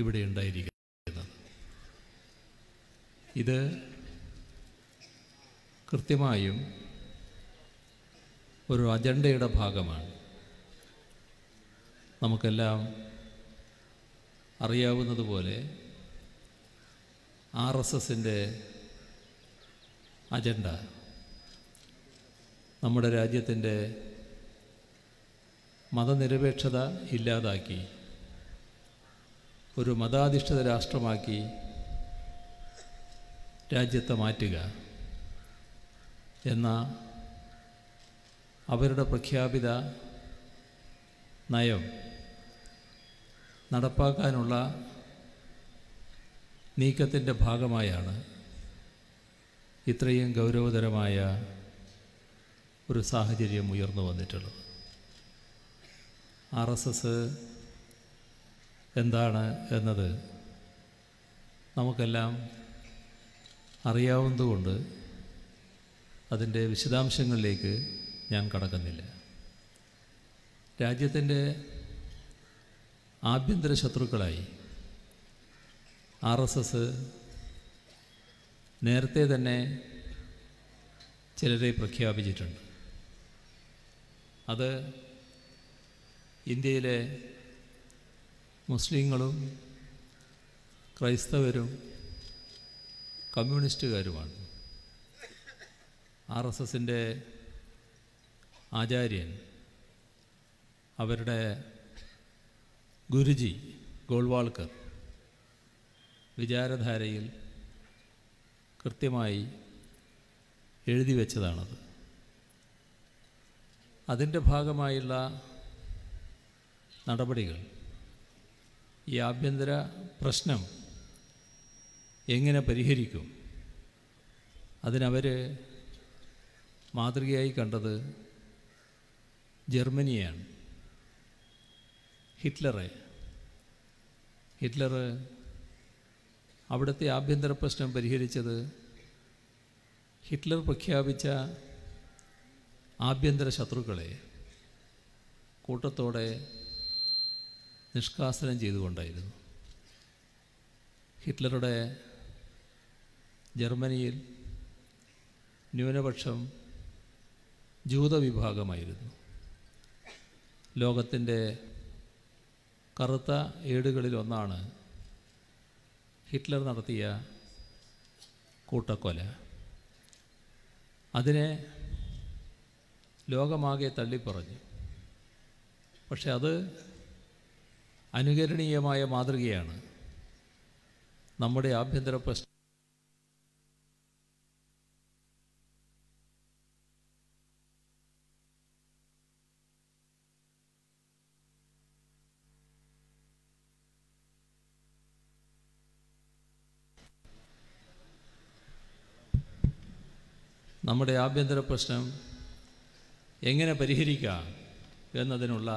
ഇവിടെ ഉണ്ടായിരിക്കുന്നത് ഇത് കൃത്യമായും ഒരു അജണ്ടയുടെ ഭാഗമാണ് നമുക്കെല്ലാം അറിയാവുന്നതുപോലെ ആർ എസ് എസിൻ്റെ അജണ്ട നമ്മുടെ രാജ്യത്തിൻ്റെ മതനിരപേക്ഷത ഇല്ലാതാക്കി ഒരു മതാധിഷ്ഠിത രാഷ്ട്രമാക്കി രാജ്യത്തെ മാറ്റുക എന്ന അവരുടെ പ്രഖ്യാപിത നയം നടപ്പാക്കാനുള്ള നീക്കത്തിൻ്റെ ഭാഗമായാണ് ഇത്രയും ഗൗരവതരമായ ഒരു സാഹചര്യം ഉയർന്നു വന്നിട്ടുള്ളത് ആർ എസ് എസ് എന്താണ് എന്നത് നമുക്കെല്ലാം അറിയാവുന്നതുകൊണ്ട് അതിൻ്റെ വിശദാംശങ്ങളിലേക്ക് ഞാൻ കടക്കുന്നില്ല രാജ്യത്തിൻ്റെ ആഭ്യന്തര ശത്രുക്കളായി ആർ എസ് എസ് നേരത്തെ തന്നെ ചിലരെ പ്രഖ്യാപിച്ചിട്ടുണ്ട് അത് ഇന്ത്യയിലെ മുസ്ലിങ്ങളും ക്രൈസ്തവരും കമ്മ്യൂണിസ്റ്റുകാരുമാണ് ആർ എസ് എസിൻ്റെ ആചാര്യൻ അവരുടെ ഗുരുജി ഗോൾവാൾക്കർ വിചാരധാരയിൽ കൃത്യമായി എഴുതി വെച്ചതാണത് അതിൻ്റെ ഭാഗമായുള്ള നടപടികൾ ഈ ആഭ്യന്തര പ്രശ്നം എങ്ങനെ പരിഹരിക്കും അതിനവർ മാതൃകയായി കണ്ടത് ജർമ്മനിയാണ് ഹിറ്റ്ലറെ ഹിറ്റ്ലർ അവിടുത്തെ ആഭ്യന്തര പ്രശ്നം പരിഹരിച്ചത് ഹിറ്റ്ലർ പ്രഖ്യാപിച്ച ആഭ്യന്തര ശത്രുക്കളെ കൂട്ടത്തോടെ നിഷ്കാസനം ചെയ്തുകൊണ്ടായിരുന്നു ഹിറ്റ്ലറുടെ ജർമ്മനിയിൽ ന്യൂനപക്ഷം ജൂത വിഭാഗമായിരുന്നു ലോകത്തിൻ്റെ കറുത്ത ഏടുകളിലൊന്നാണ് ഹിറ്റ്ലർ നടത്തിയ കൂട്ടക്കൊല അതിനെ ലോകമാകെ തള്ളിപ്പറഞ്ഞു പക്ഷെ അത് അനുകരണീയമായ മാതൃകയാണ് നമ്മുടെ ആഭ്യന്തര പ്രശ്നം നമ്മുടെ ആഭ്യന്തര പ്രശ്നം എങ്ങനെ പരിഹരിക്കാം എന്നതിനുള്ള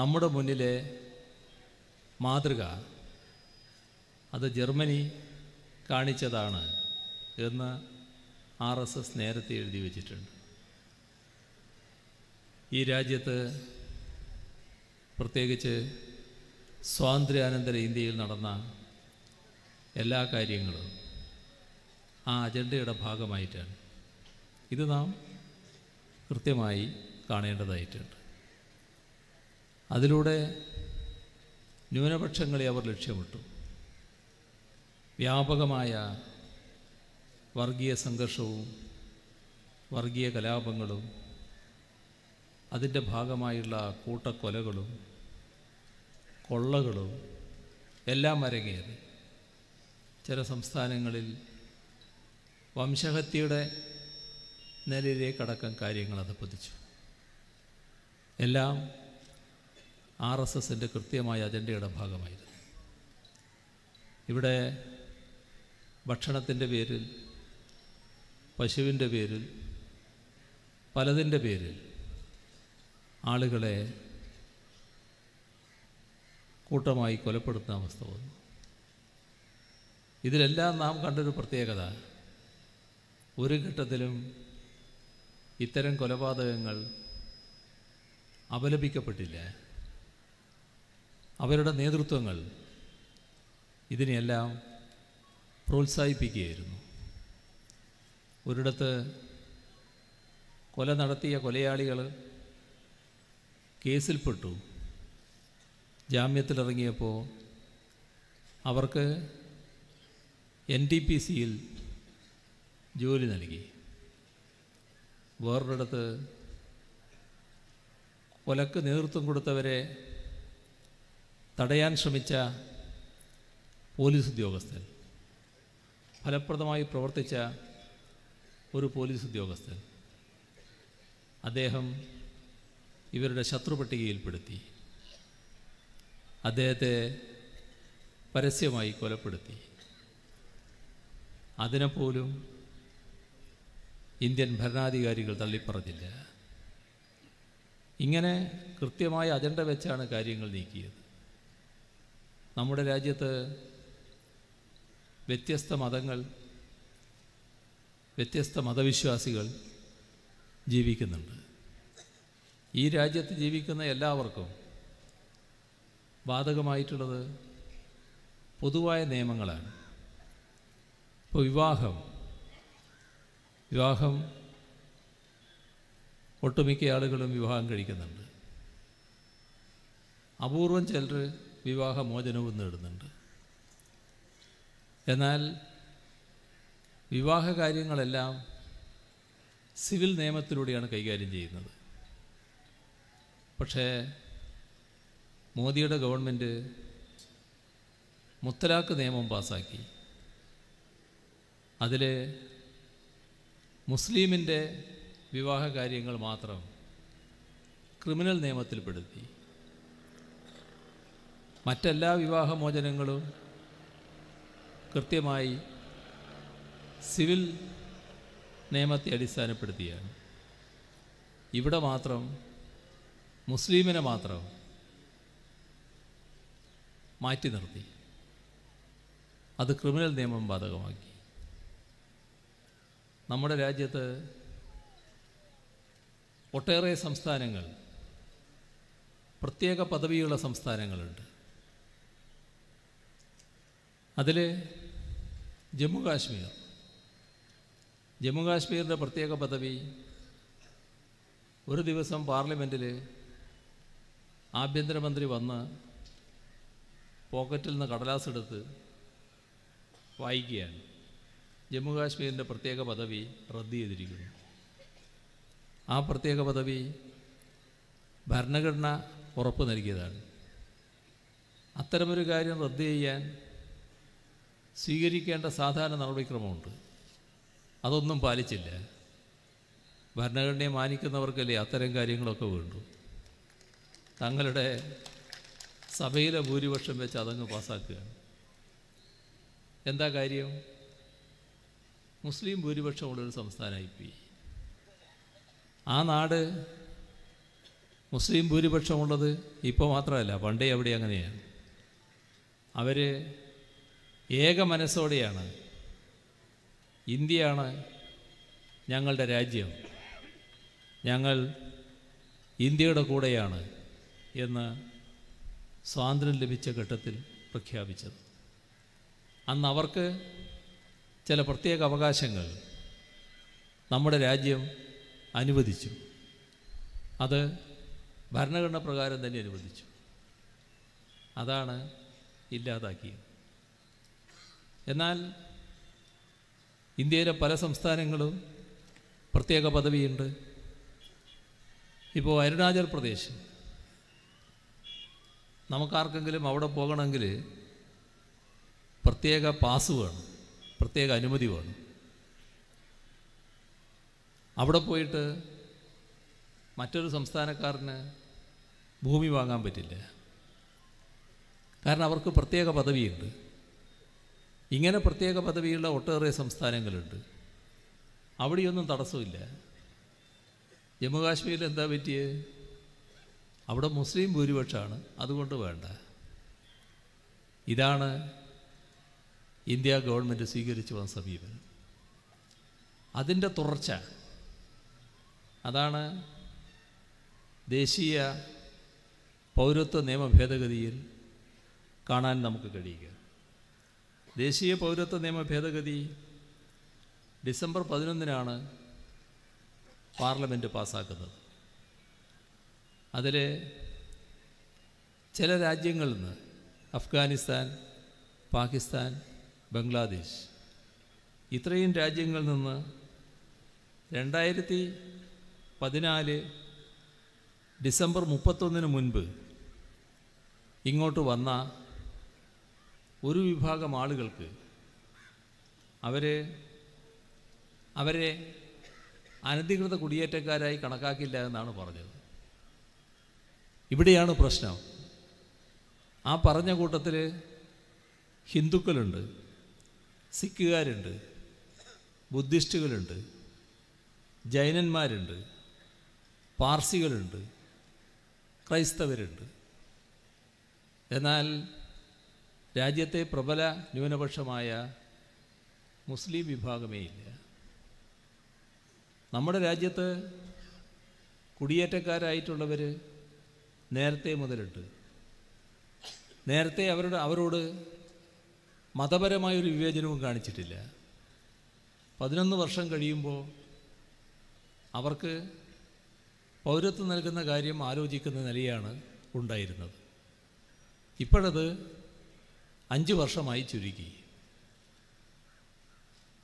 നമ്മുടെ മുന്നിലെ മാതൃക അത് ജർമ്മനി കാണിച്ചതാണ് എന്ന് ആർ എസ് എസ് നേരത്തെ എഴുതി വച്ചിട്ടുണ്ട് ഈ രാജ്യത്ത് പ്രത്യേകിച്ച് സ്വാതന്ത്ര്യാനന്തര ഇന്ത്യയിൽ നടന്ന എല്ലാ കാര്യങ്ങളും ആ അജണ്ടയുടെ ഭാഗമായിട്ടാണ് ഇത് നാം കൃത്യമായി കാണേണ്ടതായിട്ടുണ്ട് അതിലൂടെ ന്യൂനപക്ഷങ്ങളെ അവർ ലക്ഷ്യമിട്ടു വ്യാപകമായ വർഗീയ സംഘർഷവും വർഗീയ കലാപങ്ങളും അതിൻ്റെ ഭാഗമായുള്ള കൂട്ടക്കൊലകളും കൊള്ളകളും എല്ലാം അരങ്ങേറി ചില സംസ്ഥാനങ്ങളിൽ വംശഹത്യയുടെ നിലയിലേക്കടക്കം കാര്യങ്ങൾ അത് പതിച്ചു എല്ലാം ആർ എസ് എസിൻ്റെ കൃത്യമായ അജണ്ടയുടെ ഭാഗമായിരുന്നു ഇവിടെ ഭക്ഷണത്തിൻ്റെ പേരിൽ പശുവിൻ്റെ പേരിൽ പലതിൻ്റെ പേരിൽ ആളുകളെ കൂട്ടമായി കൊലപ്പെടുത്തുന്ന അവസ്ഥ വന്നു ഇതിലെല്ലാം നാം കണ്ടൊരു പ്രത്യേകത ഒരു ഘട്ടത്തിലും ഇത്തരം കൊലപാതകങ്ങൾ അപലപിക്കപ്പെട്ടില്ല അവരുടെ നേതൃത്വങ്ങൾ ഇതിനെയെല്ലാം പ്രോത്സാഹിപ്പിക്കുകയായിരുന്നു ഒരിടത്ത് കൊല നടത്തിയ കൊലയാളികൾ കേസിൽപ്പെട്ടു ജാമ്യത്തിലിറങ്ങിയപ്പോൾ അവർക്ക് എൻ ടി പി സിയിൽ ജോലി നൽകി വേറൊരിടത്ത് കൊലക്ക് നേതൃത്വം കൊടുത്തവരെ തടയാൻ ശ്രമിച്ച പോലീസ് ഉദ്യോഗസ്ഥൻ ഫലപ്രദമായി പ്രവർത്തിച്ച ഒരു പോലീസ് ഉദ്യോഗസ്ഥൻ അദ്ദേഹം ഇവരുടെ ശത്രുപട്ടികയിൽപ്പെടുത്തി അദ്ദേഹത്തെ പരസ്യമായി കൊലപ്പെടുത്തി അതിനെപ്പോലും ഇന്ത്യൻ ഭരണാധികാരികൾ തള്ളിപ്പറഞ്ഞില്ല ഇങ്ങനെ കൃത്യമായ അജണ്ട വെച്ചാണ് കാര്യങ്ങൾ നീക്കിയത് നമ്മുടെ രാജ്യത്ത് വ്യത്യസ്ത മതങ്ങൾ വ്യത്യസ്ത മതവിശ്വാസികൾ ജീവിക്കുന്നുണ്ട് ഈ രാജ്യത്ത് ജീവിക്കുന്ന എല്ലാവർക്കും ബാധകമായിട്ടുള്ളത് പൊതുവായ നിയമങ്ങളാണ് ഇപ്പോൾ വിവാഹം വിവാഹം ഒട്ടുമിക്ക ആളുകളും വിവാഹം കഴിക്കുന്നുണ്ട് അപൂർവം ചിലർ വിവാഹമോചനവും നേടുന്നുണ്ട് എന്നാൽ വിവാഹ കാര്യങ്ങളെല്ലാം സിവിൽ നിയമത്തിലൂടെയാണ് കൈകാര്യം ചെയ്യുന്നത് പക്ഷേ മോദിയുടെ ഗവൺമെൻറ് മുത്തലാഖ് നിയമം പാസാക്കി അതിൽ മുസ്ലീമിൻ്റെ വിവാഹ കാര്യങ്ങൾ മാത്രം ക്രിമിനൽ നിയമത്തിൽപ്പെടുത്തി മറ്റെല്ലാ വിവാഹമോചനങ്ങളും കൃത്യമായി സിവിൽ നിയമത്തെ അടിസ്ഥാനപ്പെടുത്തിയാണ് ഇവിടെ മാത്രം മുസ്ലിമിനെ മാത്രം മാറ്റി നിർത്തി അത് ക്രിമിനൽ നിയമം ബാധകമാക്കി നമ്മുടെ രാജ്യത്ത് ഒട്ടേറെ സംസ്ഥാനങ്ങൾ പ്രത്യേക പദവിയുള്ള സംസ്ഥാനങ്ങളുണ്ട് അതിൽ ജമ്മു കാശ്മീർ ജമ്മു പ്രത്യേക പദവി ഒരു ദിവസം പാർലമെൻറ്റിൽ ആഭ്യന്തരമന്ത്രി വന്ന് പോക്കറ്റിൽ നിന്ന് കടലാസ് എടുത്ത് വായിക്കുകയാണ് ജമ്മു പ്രത്യേക പദവി റദ്ദ് ചെയ്തിരിക്കുന്നു ആ പ്രത്യേക പദവി ഭരണഘടന ഉറപ്പ് നൽകിയതാണ് അത്തരമൊരു കാര്യം റദ്ദ് ചെയ്യാൻ സ്വീകരിക്കേണ്ട സാധാരണ നടപടിക്രമമുണ്ട് അതൊന്നും പാലിച്ചില്ല ഭരണഘടനയെ മാനിക്കുന്നവർക്കല്ലേ അത്തരം കാര്യങ്ങളൊക്കെ വേണ്ടു തങ്ങളുടെ സഭയിലെ ഭൂരിപക്ഷം വെച്ച് അതങ്ങ് പാസ്സാക്കുകയാണ് എന്താ കാര്യം മുസ്ലിം ഭൂരിപക്ഷമുള്ളൊരു സംസ്ഥാനമായിപ്പോയി ആ നാട് മുസ്ലിം ഭൂരിപക്ഷമുള്ളത് ഇപ്പോൾ മാത്രമല്ല പണ്ടേ അവിടെ അങ്ങനെയാണ് അവർ ഏക മനസ്സോടെയാണ് ഇന്ത്യയാണ് ഞങ്ങളുടെ രാജ്യം ഞങ്ങൾ ഇന്ത്യയുടെ കൂടെയാണ് എന്ന് സ്വാതന്ത്ര്യം ലഭിച്ച ഘട്ടത്തിൽ പ്രഖ്യാപിച്ചത് അന്ന് അവർക്ക് ചില പ്രത്യേക അവകാശങ്ങൾ നമ്മുടെ രാജ്യം അനുവദിച്ചു അത് ഭരണഘടന പ്രകാരം തന്നെ അനുവദിച്ചു അതാണ് ഇല്ലാതാക്കിയത് എന്നാൽ ഇന്ത്യയിലെ പല സംസ്ഥാനങ്ങളും പ്രത്യേക പദവിയുണ്ട് ഇപ്പോൾ അരുണാചൽ പ്രദേശ് നമുക്കാർക്കെങ്കിലും അവിടെ പോകണമെങ്കിൽ പ്രത്യേക പാസ് വേണം പ്രത്യേക അനുമതി വേണം അവിടെ പോയിട്ട് മറ്റൊരു സംസ്ഥാനക്കാരന് ഭൂമി വാങ്ങാൻ പറ്റില്ല കാരണം അവർക്ക് പ്രത്യേക പദവിയുണ്ട് ഇങ്ങനെ പ്രത്യേക പദവിയുള്ള ഒട്ടേറെ സംസ്ഥാനങ്ങളുണ്ട് അവിടെയൊന്നും തടസ്സമില്ല ജമ്മുകാശ്മീരിൽ എന്താ പറ്റിയത് അവിടെ മുസ്ലിം ഭൂരിപക്ഷമാണ് അതുകൊണ്ട് വേണ്ട ഇതാണ് ഇന്ത്യ ഗവൺമെൻറ് സ്വീകരിച്ചു വന്ന സമീപനം അതിൻ്റെ തുടർച്ച അതാണ് ദേശീയ പൗരത്വ നിയമ ഭേദഗതിയിൽ കാണാൻ നമുക്ക് കഴിയുക ദേശീയ പൗരത്വ നിയമ ഭേദഗതി ഡിസംബർ പതിനൊന്നിനാണ് പാർലമെൻറ്റ് പാസ്സാക്കുന്നത് അതിൽ ചില രാജ്യങ്ങളിൽ നിന്ന് അഫ്ഗാനിസ്ഥാൻ പാകിസ്ഥാൻ ബംഗ്ലാദേശ് ഇത്രയും രാജ്യങ്ങളിൽ നിന്ന് രണ്ടായിരത്തി പതിനാല് ഡിസംബർ മുപ്പത്തൊന്നിന് മുൻപ് ഇങ്ങോട്ട് വന്ന ഒരു വിഭാഗം ആളുകൾക്ക് അവരെ അവരെ അനധികൃത കുടിയേറ്റക്കാരായി കണക്കാക്കില്ല എന്നാണ് പറഞ്ഞത് ഇവിടെയാണ് പ്രശ്നം ആ പറഞ്ഞ കൂട്ടത്തിൽ ഹിന്ദുക്കളുണ്ട് സിഖുകാരുണ്ട് ബുദ്ധിസ്റ്റുകളുണ്ട് ജൈനന്മാരുണ്ട് പാർസികളുണ്ട് ക്രൈസ്തവരുണ്ട് എന്നാൽ രാജ്യത്തെ പ്രബല ന്യൂനപക്ഷമായ മുസ്ലിം വിഭാഗമേ ഇല്ല നമ്മുടെ രാജ്യത്ത് കുടിയേറ്റക്കാരായിട്ടുള്ളവർ നേരത്തെ മുതലുണ്ട് നേരത്തെ അവരുടെ അവരോട് മതപരമായൊരു വിവേചനവും കാണിച്ചിട്ടില്ല പതിനൊന്ന് വർഷം കഴിയുമ്പോൾ അവർക്ക് പൗരത്വം നൽകുന്ന കാര്യം ആലോചിക്കുന്ന നിലയാണ് ഉണ്ടായിരുന്നത് ഇപ്പോഴത് അഞ്ച് വർഷമായി ചുരുക്കി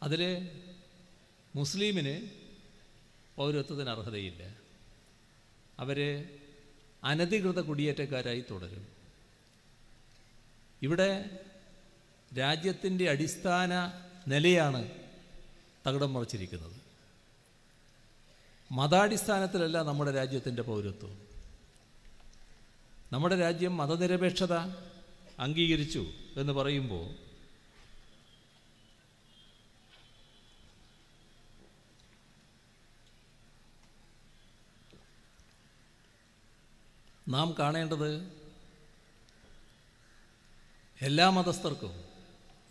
അതിൽ മുസ്ലിമിന് പൗരത്വത്തിന് അർഹതയില്ല അവർ അനധികൃത കുടിയേറ്റക്കാരായി തുടരും ഇവിടെ രാജ്യത്തിൻ്റെ അടിസ്ഥാന നിലയാണ് തകിടം മറിച്ചിരിക്കുന്നത് മതാടിസ്ഥാനത്തിലല്ല നമ്മുടെ രാജ്യത്തിൻ്റെ പൗരത്വം നമ്മുടെ രാജ്യം മതനിരപേക്ഷത അംഗീകരിച്ചു എന്ന് പറയുമ്പോൾ നാം കാണേണ്ടത് എല്ലാ മതസ്ഥർക്കും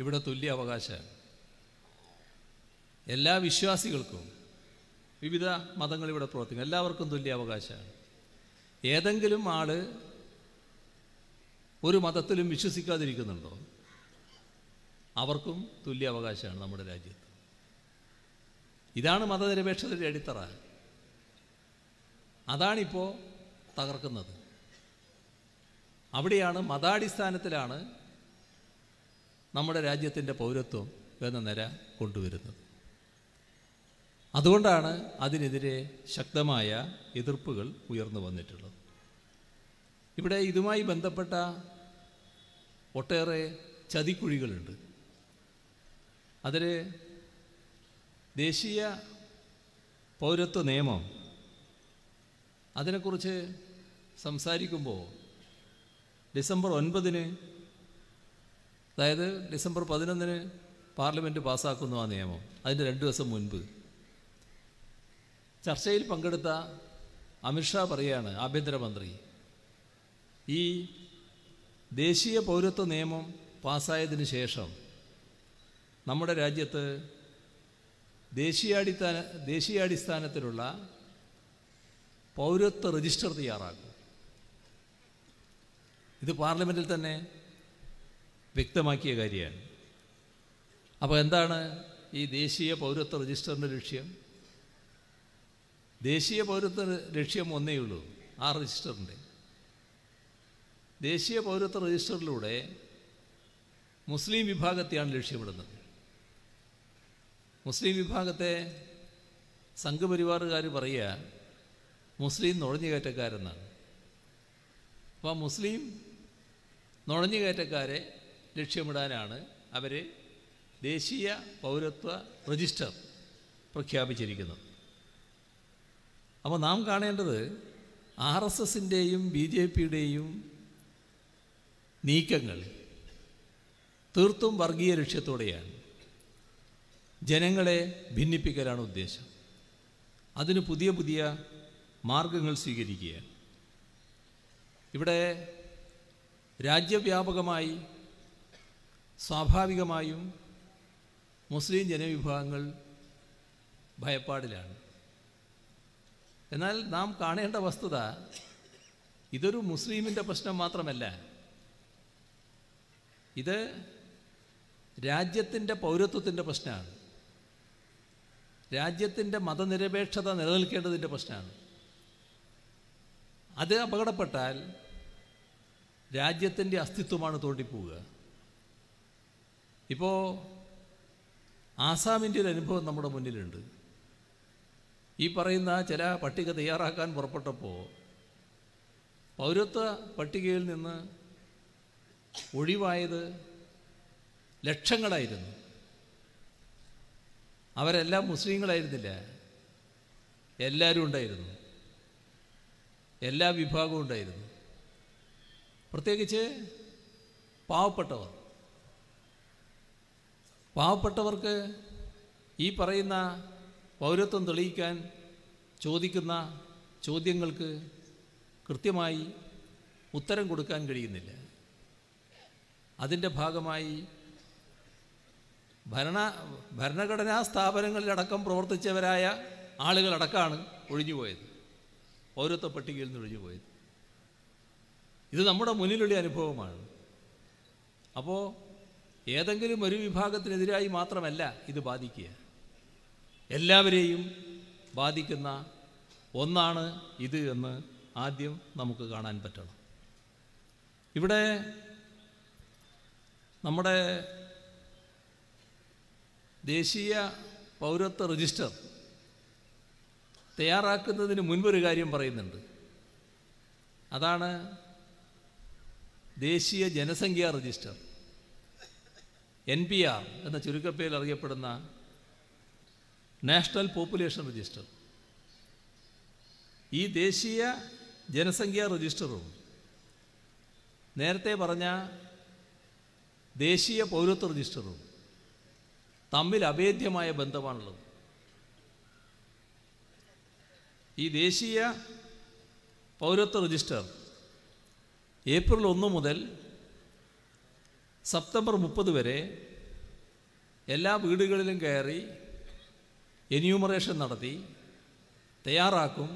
ഇവിടെ തുല്യ അവകാശമാണ് എല്ലാ വിശ്വാസികൾക്കും വിവിധ മതങ്ങൾ ഇവിടെ പ്രവർത്തിക്കും എല്ലാവർക്കും തുല്യ അവകാശമാണ് ഏതെങ്കിലും ആൾ ഒരു മതത്തിലും വിശ്വസിക്കാതിരിക്കുന്നുണ്ടോ അവർക്കും തുല്യ അവകാശമാണ് നമ്മുടെ രാജ്യത്ത് ഇതാണ് മതനിരപേക്ഷതയുടെ അടിത്തറ അതാണിപ്പോൾ തകർക്കുന്നത് അവിടെയാണ് മതാടിസ്ഥാനത്തിലാണ് നമ്മുടെ രാജ്യത്തിൻ്റെ പൗരത്വം എന്ന നിര കൊണ്ടുവരുന്നത് അതുകൊണ്ടാണ് അതിനെതിരെ ശക്തമായ എതിർപ്പുകൾ ഉയർന്നു വന്നിട്ടുള്ളത് ഇവിടെ ഇതുമായി ബന്ധപ്പെട്ട ഒട്ടേറെ ചതിക്കുഴികളുണ്ട് അതിൽ ദേശീയ പൗരത്വ നിയമം അതിനെക്കുറിച്ച് സംസാരിക്കുമ്പോൾ ഡിസംബർ ഒൻപതിന് അതായത് ഡിസംബർ പതിനൊന്നിന് പാർലമെൻറ്റ് പാസ്സാക്കുന്നു ആ നിയമം അതിൻ്റെ രണ്ട് ദിവസം മുൻപ് ചർച്ചയിൽ പങ്കെടുത്ത അമിത്ഷാ പറയാണ് ആഭ്യന്തരമന്ത്രി ഈ ദേശീയ പൗരത്വ നിയമം പാസ്സായതിന് ശേഷം നമ്മുടെ രാജ്യത്ത് ദേശീയാടിസ്ഥാന ദേശീയാടിസ്ഥാനത്തിലുള്ള പൗരത്വ രജിസ്റ്റർ തയ്യാറാക്കുക ഇത് പാർലമെൻറ്റിൽ തന്നെ വ്യക്തമാക്കിയ കാര്യമാണ് അപ്പോൾ എന്താണ് ഈ ദേശീയ പൗരത്വ രജിസ്റ്ററിൻ്റെ ലക്ഷ്യം ദേശീയ പൗരത്വ ലക്ഷ്യം ഒന്നേ ഉള്ളൂ ആ രജിസ്റ്ററിൻ്റെ ദേശീയ പൗരത്വ രജിസ്റ്ററിലൂടെ മുസ്ലിം വിഭാഗത്തെയാണ് ലക്ഷ്യമിടുന്നത് മുസ്ലിം വിഭാഗത്തെ സംഘപരിവാറുകാർ പറയുക മുസ്ലിം നുഴഞ്ഞുകയറ്റക്കാരെന്നാണ് അപ്പോൾ മുസ്ലിം നുഴഞ്ഞുകയറ്റക്കാരെ ലക്ഷ്യമിടാനാണ് അവർ ദേശീയ പൗരത്വ രജിസ്റ്റർ പ്രഖ്യാപിച്ചിരിക്കുന്നത് അപ്പോൾ നാം കാണേണ്ടത് ആർ എസ് എസിൻ്റെയും ബി ജെ പിയുടെയും നീക്കങ്ങൾ തീർത്തും വർഗീയ ലക്ഷ്യത്തോടെയാണ് ജനങ്ങളെ ഭിന്നിപ്പിക്കലാണ് ഉദ്ദേശം അതിന് പുതിയ പുതിയ മാർഗങ്ങൾ സ്വീകരിക്കുകയാണ് ഇവിടെ രാജ്യവ്യാപകമായി സ്വാഭാവികമായും മുസ്ലിം ജനവിഭാഗങ്ങൾ ഭയപ്പാടിലാണ് എന്നാൽ നാം കാണേണ്ട വസ്തുത ഇതൊരു മുസ്ലിമിൻ്റെ പ്രശ്നം മാത്രമല്ല ഇത് രാജ്യത്തിൻ്റെ പൗരത്വത്തിൻ്റെ പ്രശ്നമാണ് രാജ്യത്തിൻ്റെ മതനിരപേക്ഷത നിലനിൽക്കേണ്ടതിൻ്റെ പ്രശ്നമാണ് അത് അപകടപ്പെട്ടാൽ രാജ്യത്തിൻ്റെ അസ്തിത്വമാണ് തോണ്ടിപ്പോവുക ഇപ്പോൾ ആസാമിൻ്റെ ഒരു അനുഭവം നമ്മുടെ മുന്നിലുണ്ട് ഈ പറയുന്ന ചില പട്ടിക തയ്യാറാക്കാൻ പുറപ്പെട്ടപ്പോൾ പൗരത്വ പട്ടികയിൽ നിന്ന് ഒഴിവായത് ലക്ഷങ്ങളായിരുന്നു അവരെല്ലാം മുസ്ലിങ്ങളായിരുന്നില്ല എല്ലാവരും ഉണ്ടായിരുന്നു എല്ലാ വിഭാഗവും ഉണ്ടായിരുന്നു പ്രത്യേകിച്ച് പാവപ്പെട്ടവർ പാവപ്പെട്ടവർക്ക് ഈ പറയുന്ന പൗരത്വം തെളിയിക്കാൻ ചോദിക്കുന്ന ചോദ്യങ്ങൾക്ക് കൃത്യമായി ഉത്തരം കൊടുക്കാൻ കഴിയുന്നില്ല അതിൻ്റെ ഭാഗമായി ഭരണ ഭരണഘടനാ സ്ഥാപനങ്ങളിലടക്കം പ്രവർത്തിച്ചവരായ ആളുകളടക്കമാണ് ഒഴിഞ്ഞുപോയത് പൗരത്വ പട്ടികയിൽ നിന്ന് ഒഴിഞ്ഞുപോയത് ഇത് നമ്മുടെ മുന്നിലുള്ള അനുഭവമാണ് അപ്പോൾ ഏതെങ്കിലും ഒരു വിഭാഗത്തിനെതിരായി മാത്രമല്ല ഇത് ബാധിക്കുക എല്ലാവരെയും ബാധിക്കുന്ന ഒന്നാണ് ഇത് എന്ന് ആദ്യം നമുക്ക് കാണാൻ പറ്റണം ഇവിടെ നമ്മുടെ ദേശീയ പൗരത്വ രജിസ്റ്റർ തയ്യാറാക്കുന്നതിന് മുൻപൊരു കാര്യം പറയുന്നുണ്ട് അതാണ് ദേശീയ ജനസംഖ്യാ രജിസ്റ്റർ എൻ പി ആർ എന്ന ചുരുക്കപ്പേരിൽ അറിയപ്പെടുന്ന നാഷണൽ പോപ്പുലേഷൻ രജിസ്റ്റർ ഈ ദേശീയ ജനസംഖ്യാ രജിസ്റ്ററും നേരത്തെ പറഞ്ഞ ദേശീയ പൗരത്വ രജിസ്റ്ററും തമ്മിൽ അഭേദ്യമായ ബന്ധമാണുള്ളത് ഈ ദേശീയ പൗരത്വ രജിസ്റ്റർ ഏപ്രിൽ ഒന്ന് മുതൽ സെപ്റ്റംബർ മുപ്പത് വരെ എല്ലാ വീടുകളിലും കയറി എന്യൂമറേഷൻ നടത്തി തയ്യാറാക്കും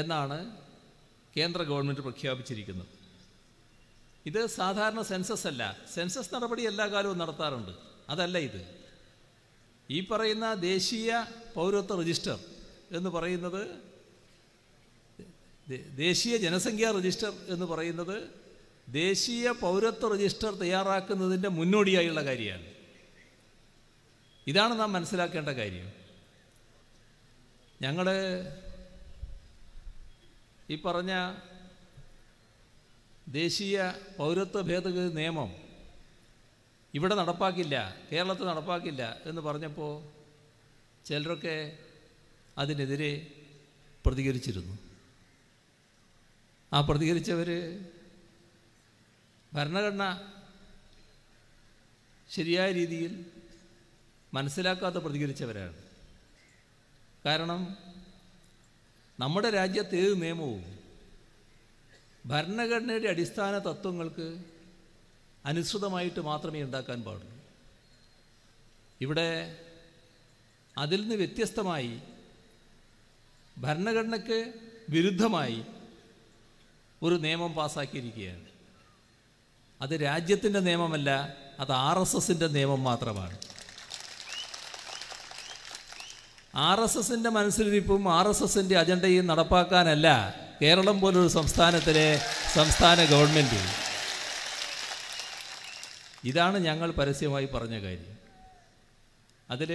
എന്നാണ് കേന്ദ്ര ഗവൺമെൻറ് പ്രഖ്യാപിച്ചിരിക്കുന്നത് ഇത് സാധാരണ സെൻസസ് അല്ല സെൻസസ് നടപടി എല്ലാ കാലവും നടത്താറുണ്ട് അതല്ല ഇത് ഈ പറയുന്ന ദേശീയ പൗരത്വ രജിസ്റ്റർ എന്ന് പറയുന്നത് ദേശീയ ജനസംഖ്യാ രജിസ്റ്റർ എന്ന് പറയുന്നത് ദേശീയ പൗരത്വ രജിസ്റ്റർ തയ്യാറാക്കുന്നതിൻ്റെ മുന്നോടിയായുള്ള കാര്യമാണ് ഇതാണ് നാം മനസ്സിലാക്കേണ്ട കാര്യം ഞങ്ങൾ ഈ പറഞ്ഞ ദേശീയ പൗരത്വ ഭേദഗതി നിയമം ഇവിടെ നടപ്പാക്കില്ല കേരളത്തിൽ നടപ്പാക്കില്ല എന്ന് പറഞ്ഞപ്പോൾ ചിലരൊക്കെ അതിനെതിരെ പ്രതികരിച്ചിരുന്നു ആ പ്രതികരിച്ചവർ ഭരണഘടന ശരിയായ രീതിയിൽ മനസ്സിലാക്കാതെ പ്രതികരിച്ചവരാണ് കാരണം നമ്മുടെ രാജ്യത്ത് ഏത് നിയമവും ഭരണഘടനയുടെ അടിസ്ഥാന തത്വങ്ങൾക്ക് അനുസൃതമായിട്ട് മാത്രമേ ഉണ്ടാക്കാൻ പാടുള്ളൂ ഇവിടെ അതിൽ നിന്ന് വ്യത്യസ്തമായി ഭരണഘടനയ്ക്ക് വിരുദ്ധമായി ഒരു നിയമം പാസ്സാക്കിയിരിക്കുകയാണ് അത് രാജ്യത്തിൻ്റെ നിയമമല്ല അത് ആർ എസ് എസിൻ്റെ നിയമം മാത്രമാണ് ആർ എസ് എസിൻ്റെ മനസ്സിലിരിപ്പും ആർ എസ് എസിൻ്റെ അജണ്ടയും നടപ്പാക്കാനല്ല കേരളം പോലൊരു സംസ്ഥാനത്തിലെ സംസ്ഥാന ഗവൺമെൻറ് ഇതാണ് ഞങ്ങൾ പരസ്യമായി പറഞ്ഞ കാര്യം അതിൽ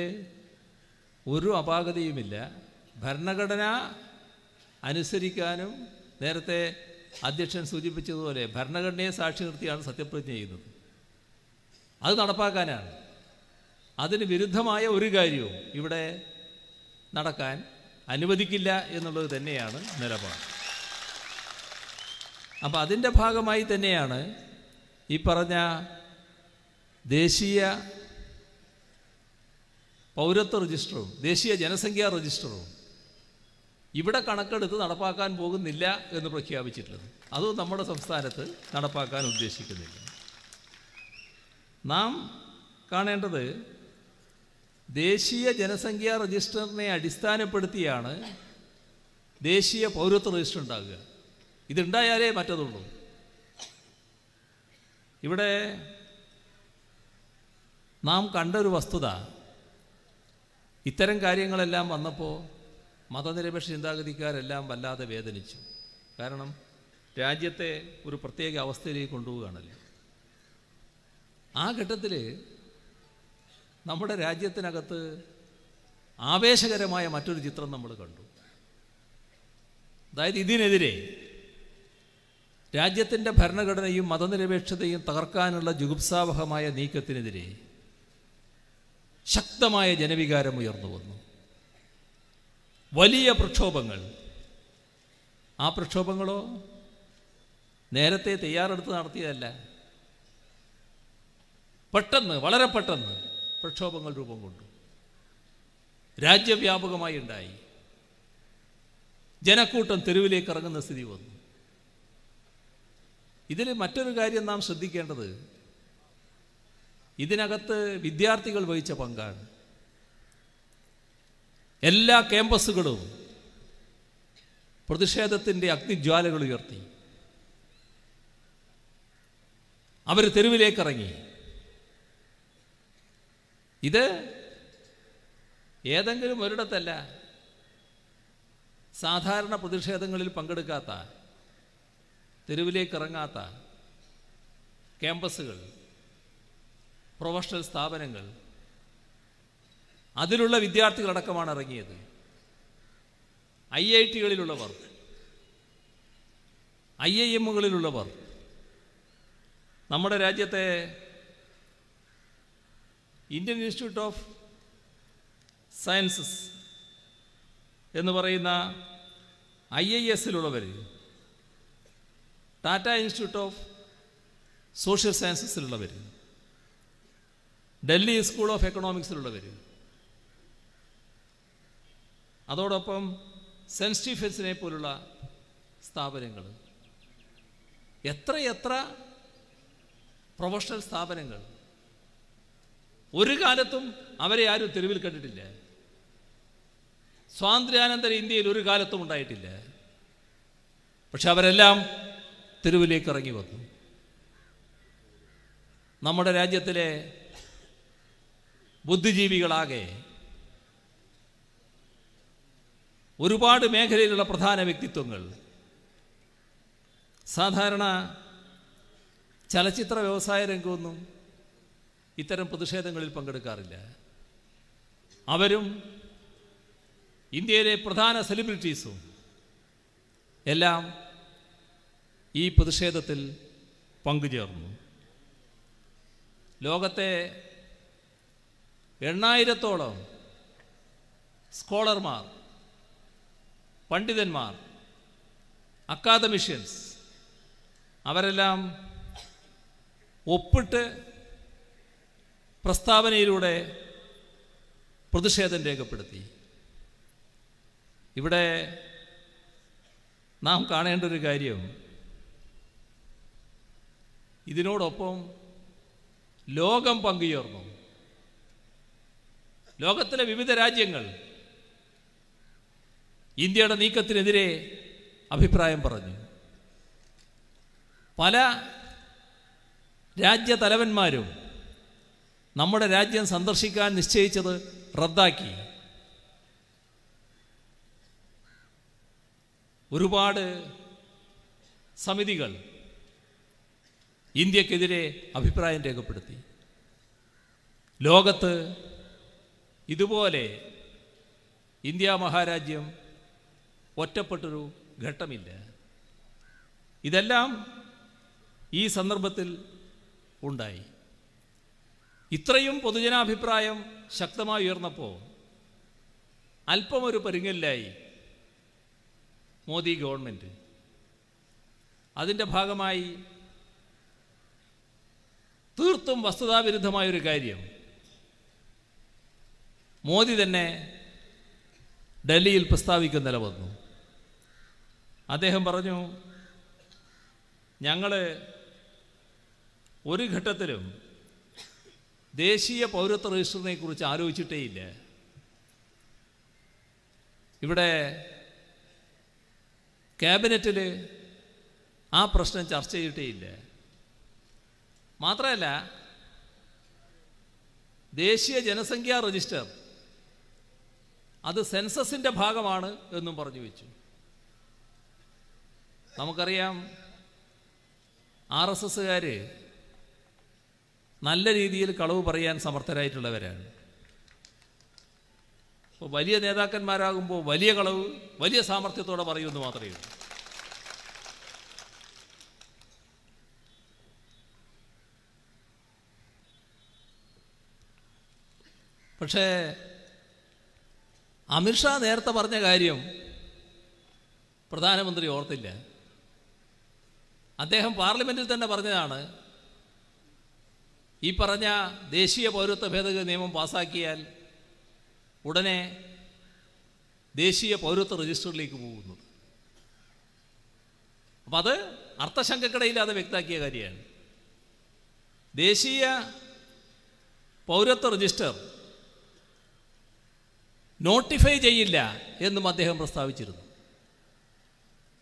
ഒരു അപാകതയുമില്ല ഭരണഘടന അനുസരിക്കാനും നേരത്തെ അധ്യക്ഷൻ സൂചിപ്പിച്ചതുപോലെ ഭരണഘടനയെ സാക്ഷി നിർത്തിയാണ് സത്യപ്രതിജ്ഞ ചെയ്യുന്നത് അത് നടപ്പാക്കാനാണ് അതിന് വിരുദ്ധമായ ഒരു കാര്യവും ഇവിടെ നടക്കാൻ അനുവദിക്കില്ല എന്നുള്ളത് തന്നെയാണ് നിലപാട് അപ്പോൾ അതിൻ്റെ ഭാഗമായി തന്നെയാണ് ഈ പറഞ്ഞ ദേശീയ പൗരത്വ രജിസ്റ്ററും ദേശീയ ജനസംഖ്യാ രജിസ്റ്ററും ഇവിടെ കണക്കെടുത്ത് നടപ്പാക്കാൻ പോകുന്നില്ല എന്ന് പ്രഖ്യാപിച്ചിട്ടുള്ളത് അതും നമ്മുടെ സംസ്ഥാനത്ത് നടപ്പാക്കാൻ ഉദ്ദേശിക്കുന്നില്ല നാം കാണേണ്ടത് ദേശീയ ജനസംഖ്യാ രജിസ്റ്ററിനെ അടിസ്ഥാനപ്പെടുത്തിയാണ് ദേശീയ പൗരത്വ രജിസ്റ്റർ ഉണ്ടാകുക ഇതുണ്ടായാലേ മറ്റതുള്ളൂ ഇവിടെ നാം കണ്ട ഒരു വസ്തുത ഇത്തരം കാര്യങ്ങളെല്ലാം വന്നപ്പോൾ മതനിരപേക്ഷ ചിന്താഗതിക്കാരെല്ലാം വല്ലാതെ വേദനിച്ചു കാരണം രാജ്യത്തെ ഒരു പ്രത്യേക അവസ്ഥയിലേക്ക് കൊണ്ടുപോവുകയാണല്ലോ ആ ഘട്ടത്തിൽ നമ്മുടെ രാജ്യത്തിനകത്ത് ആവേശകരമായ മറ്റൊരു ചിത്രം നമ്മൾ കണ്ടു അതായത് ഇതിനെതിരെ രാജ്യത്തിൻ്റെ ഭരണഘടനയും മതനിരപേക്ഷതയും തകർക്കാനുള്ള ജുഗുപ്സാവഹമായ നീക്കത്തിനെതിരെ ശക്തമായ ജനവികാരം ഉയർന്നു വന്നു വലിയ പ്രക്ഷോഭങ്ങൾ ആ പ്രക്ഷോഭങ്ങളോ നേരത്തെ തയ്യാറെടുത്ത് നടത്തിയതല്ല പെട്ടെന്ന് വളരെ പെട്ടെന്ന് പ്രക്ഷോഭങ്ങൾ രൂപം കൊണ്ടു രാജ്യവ്യാപകമായി ഉണ്ടായി ജനക്കൂട്ടം തെരുവിലേക്ക് ഇറങ്ങുന്ന സ്ഥിതി വന്നു ഇതിൽ മറ്റൊരു കാര്യം നാം ശ്രദ്ധിക്കേണ്ടത് ഇതിനകത്ത് വിദ്യാർത്ഥികൾ വഹിച്ച പങ്കാണ് എല്ലാ ക്യാമ്പസുകളും പ്രതിഷേധത്തിൻ്റെ അഗ്നിജ്വാലകൾ ഉയർത്തി അവർ തെരുവിലേക്കിറങ്ങി ഇത് ഏതെങ്കിലും ഒരിടത്തല്ല സാധാരണ പ്രതിഷേധങ്ങളിൽ പങ്കെടുക്കാത്ത തെരുവിലേക്ക് ഇറങ്ങാത്ത ക്യാമ്പസുകൾ പ്രൊഫഷണൽ സ്ഥാപനങ്ങൾ അതിലുള്ള വിദ്യാർത്ഥികളടക്കമാണ് ഇറങ്ങിയത് ഐ ഐ ടികളിലുള്ളവർ ഐ ഐ എമ്മുകളിലുള്ളവർ നമ്മുടെ രാജ്യത്തെ ഇന്ത്യൻ ഇൻസ്റ്റിറ്റ്യൂട്ട് ഓഫ് സയൻസസ് എന്ന് പറയുന്ന ഐ ഐ എസിലുള്ളവർ ടാറ്റ ഇൻസ്റ്റിറ്റ്യൂട്ട് ഓഫ് സോഷ്യൽ സയൻസസിലുള്ളവർ ഡൽഹി സ്കൂൾ ഓഫ് എക്കണോമിക്സിലുള്ളവർ അതോടൊപ്പം സെൻറ്റ് സ്റ്റീഫൻസിനെ പോലുള്ള സ്ഥാപനങ്ങൾ എത്രയെത്ര പ്രൊഫഷണൽ സ്ഥാപനങ്ങൾ ഒരു കാലത്തും അവരെ ആരും തെരുവിൽ കണ്ടിട്ടില്ല സ്വാതന്ത്ര്യാനന്തര ഇന്ത്യയിൽ ഒരു കാലത്തും ഉണ്ടായിട്ടില്ല പക്ഷെ അവരെല്ലാം തെരുവിലേക്ക് ഇറങ്ങി വന്നു നമ്മുടെ രാജ്യത്തിലെ ബുദ്ധിജീവികളാകെ ഒരുപാട് മേഖലയിലുള്ള പ്രധാന വ്യക്തിത്വങ്ങൾ സാധാരണ ചലച്ചിത്ര വ്യവസായ രംഗമൊന്നും ഇത്തരം പ്രതിഷേധങ്ങളിൽ പങ്കെടുക്കാറില്ല അവരും ഇന്ത്യയിലെ പ്രധാന സെലിബ്രിറ്റീസും എല്ലാം ഈ പ്രതിഷേധത്തിൽ പങ്കുചേർന്നു ലോകത്തെ എണ്ണായിരത്തോളം സ്കോളർമാർ പണ്ഡിതന്മാർ അക്കാദമിഷ്യൻസ് അവരെല്ലാം ഒപ്പിട്ട് പ്രസ്താവനയിലൂടെ പ്രതിഷേധം രേഖപ്പെടുത്തി ഇവിടെ നാം കാണേണ്ട ഒരു കാര്യം ഇതിനോടൊപ്പം ലോകം പങ്കുചേർന്നു ലോകത്തിലെ വിവിധ രാജ്യങ്ങൾ ഇന്ത്യയുടെ നീക്കത്തിനെതിരെ അഭിപ്രായം പറഞ്ഞു പല രാജ്യതലവന്മാരും നമ്മുടെ രാജ്യം സന്ദർശിക്കാൻ നിശ്ചയിച്ചത് റദ്ദാക്കി ഒരുപാട് സമിതികൾ ഇന്ത്യക്കെതിരെ അഭിപ്രായം രേഖപ്പെടുത്തി ലോകത്ത് ഇതുപോലെ ഇന്ത്യ മഹാരാജ്യം ഒറ്റപ്പെട്ടൊരു ഘട്ടമില്ല ഇതെല്ലാം ഈ സന്ദർഭത്തിൽ ഉണ്ടായി ഇത്രയും പൊതുജനാഭിപ്രായം ശക്തമായി ഉയർന്നപ്പോൾ അല്പം ഒരു പരുങ്ങലിലായി മോദി ഗവൺമെൻറ് അതിൻ്റെ ഭാഗമായി തീർത്തും വസ്തുതാവിരുദ്ധമായൊരു കാര്യം മോദി തന്നെ ഡൽഹിയിൽ പ്രസ്താവിക്കുന്ന നില വന്നു അദ്ദേഹം പറഞ്ഞു ഞങ്ങൾ ഒരു ഘട്ടത്തിലും ദേശീയ പൗരത്വ രജിസ്റ്ററിനെ കുറിച്ച് ആലോചിച്ചിട്ടേയില്ല ഇവിടെ ക്യാബിനറ്റിൽ ആ പ്രശ്നം ചർച്ച ചെയ്തിട്ടേയില്ല മാത്രമല്ല ദേശീയ ജനസംഖ്യാ രജിസ്റ്റർ അത് സെൻസസിൻ്റെ ഭാഗമാണ് എന്നും പറഞ്ഞു വെച്ചു നമുക്കറിയാം ആർ എസ് എസ്സുകാർ നല്ല രീതിയിൽ കളവ് പറയാൻ സമർത്ഥരായിട്ടുള്ളവരാണ് അപ്പോൾ വലിയ നേതാക്കന്മാരാകുമ്പോൾ വലിയ കളവ് വലിയ സാമർഥ്യത്തോടെ പറയുമെന്ന് മാത്രമേ ഉള്ളൂ പക്ഷേ അമിത്ഷാ നേരത്തെ പറഞ്ഞ കാര്യം പ്രധാനമന്ത്രി ഓർത്തില്ല അദ്ദേഹം പാർലമെൻറ്റിൽ തന്നെ പറഞ്ഞതാണ് ഈ പറഞ്ഞ ദേശീയ പൗരത്വ ഭേദഗതി നിയമം പാസാക്കിയാൽ ഉടനെ ദേശീയ പൗരത്വ രജിസ്റ്ററിലേക്ക് പോകുന്നത് അപ്പം അത് അർത്ഥശങ്കക്കിടയില്ലാതെ വ്യക്താക്കിയ കാര്യമാണ് ദേശീയ പൗരത്വ രജിസ്റ്റർ നോട്ടിഫൈ ചെയ്യില്ല എന്നും അദ്ദേഹം പ്രസ്താവിച്ചിരുന്നു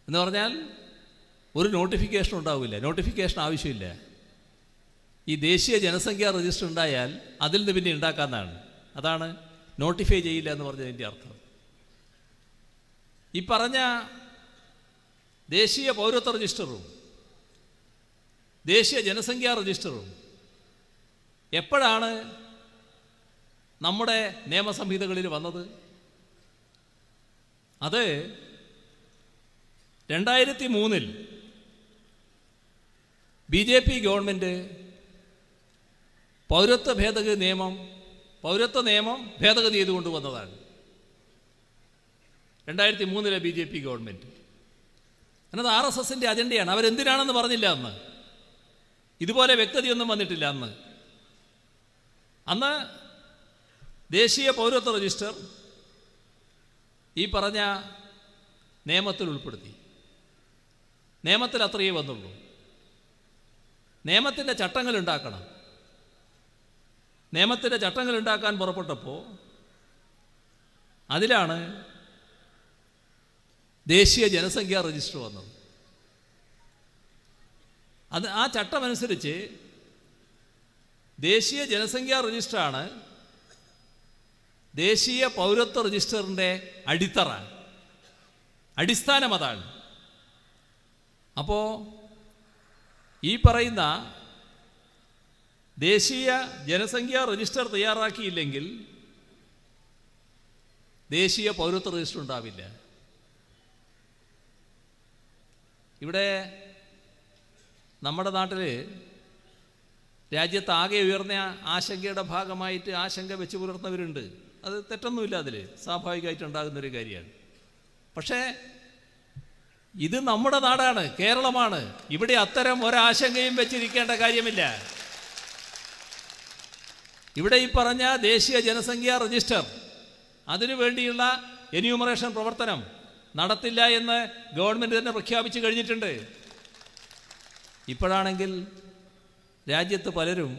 എന്ന് പറഞ്ഞാൽ ഒരു നോട്ടിഫിക്കേഷൻ ഉണ്ടാവില്ല നോട്ടിഫിക്കേഷൻ ആവശ്യമില്ല ഈ ദേശീയ ജനസംഖ്യാ രജിസ്റ്റർ ഉണ്ടായാൽ അതിൽ നിന്ന് പിന്നെ ഉണ്ടാക്കാമെന്നാണ് അതാണ് നോട്ടിഫൈ ചെയ്യില്ല എന്ന് പറഞ്ഞതിൻ്റെ അർത്ഥം ഈ പറഞ്ഞ ദേശീയ പൗരത്വ രജിസ്റ്ററും ദേശീയ ജനസംഖ്യാ രജിസ്റ്ററും എപ്പോഴാണ് നമ്മുടെ നിയമസംഹിതകളിൽ വന്നത് അത് രണ്ടായിരത്തി മൂന്നിൽ ബി ജെ പി ഗവൺമെൻറ് പൗരത്വ ഭേദഗതി നിയമം പൗരത്വ നിയമം ഭേദഗതി ചെയ്തുകൊണ്ട് കൊണ്ടുവന്നതാണ് രണ്ടായിരത്തി മൂന്നിലെ ബി ജെ പി ഗവൺമെൻറ് എന്നത് ആർ എസ് എസിൻ്റെ അജണ്ടയാണ് അവരെന്തിനാണെന്ന് പറഞ്ഞില്ല അന്ന് ഇതുപോലെ വ്യക്തതയൊന്നും വന്നിട്ടില്ല അന്ന് അന്ന് ദേശീയ പൗരത്വ രജിസ്റ്റർ ഈ പറഞ്ഞ നിയമത്തിൽ ഉൾപ്പെടുത്തി നിയമത്തിൽ അത്രയേ വന്നുള്ളൂ നിയമത്തിൻ്റെ ചട്ടങ്ങൾ ഉണ്ടാക്കണം നിയമത്തിൻ്റെ ചട്ടങ്ങൾ ഉണ്ടാക്കാൻ പുറപ്പെട്ടപ്പോൾ അതിലാണ് ദേശീയ ജനസംഖ്യാ രജിസ്റ്റർ വന്നത് അത് ആ ചട്ടമനുസരിച്ച് ദേശീയ ജനസംഖ്യാ രജിസ്റ്ററാണ് ദേശീയ പൗരത്വ രജിസ്റ്ററിൻ്റെ അടിത്തറ അടിസ്ഥാനം അതാണ് അപ്പോൾ ഈ പറയുന്ന ദേശീയ ജനസംഖ്യാ രജിസ്റ്റർ തയ്യാറാക്കിയില്ലെങ്കിൽ ദേശീയ പൗരത്വ രജിസ്റ്റർ ഉണ്ടാവില്ല ഇവിടെ നമ്മുടെ നാട്ടിൽ രാജ്യത്താകെ ഉയർന്ന ആശങ്കയുടെ ഭാഗമായിട്ട് ആശങ്ക വെച്ച് പുലർത്തുന്നവരുണ്ട് അത് തെറ്റൊന്നുമില്ല അതിൽ ഉണ്ടാകുന്നൊരു കാര്യമാണ് പക്ഷേ ഇത് നമ്മുടെ നാടാണ് കേരളമാണ് ഇവിടെ അത്തരം ഒരാശങ്കയും വെച്ചിരിക്കേണ്ട കാര്യമില്ല ഇവിടെ ഈ പറഞ്ഞ ദേശീയ ജനസംഖ്യാ രജിസ്റ്റർ അതിനു വേണ്ടിയുള്ള എന്യൂമറേഷൻ പ്രവർത്തനം നടത്തില്ല എന്ന് ഗവൺമെൻറ് തന്നെ പ്രഖ്യാപിച്ചു കഴിഞ്ഞിട്ടുണ്ട് ഇപ്പോഴാണെങ്കിൽ രാജ്യത്ത് പലരും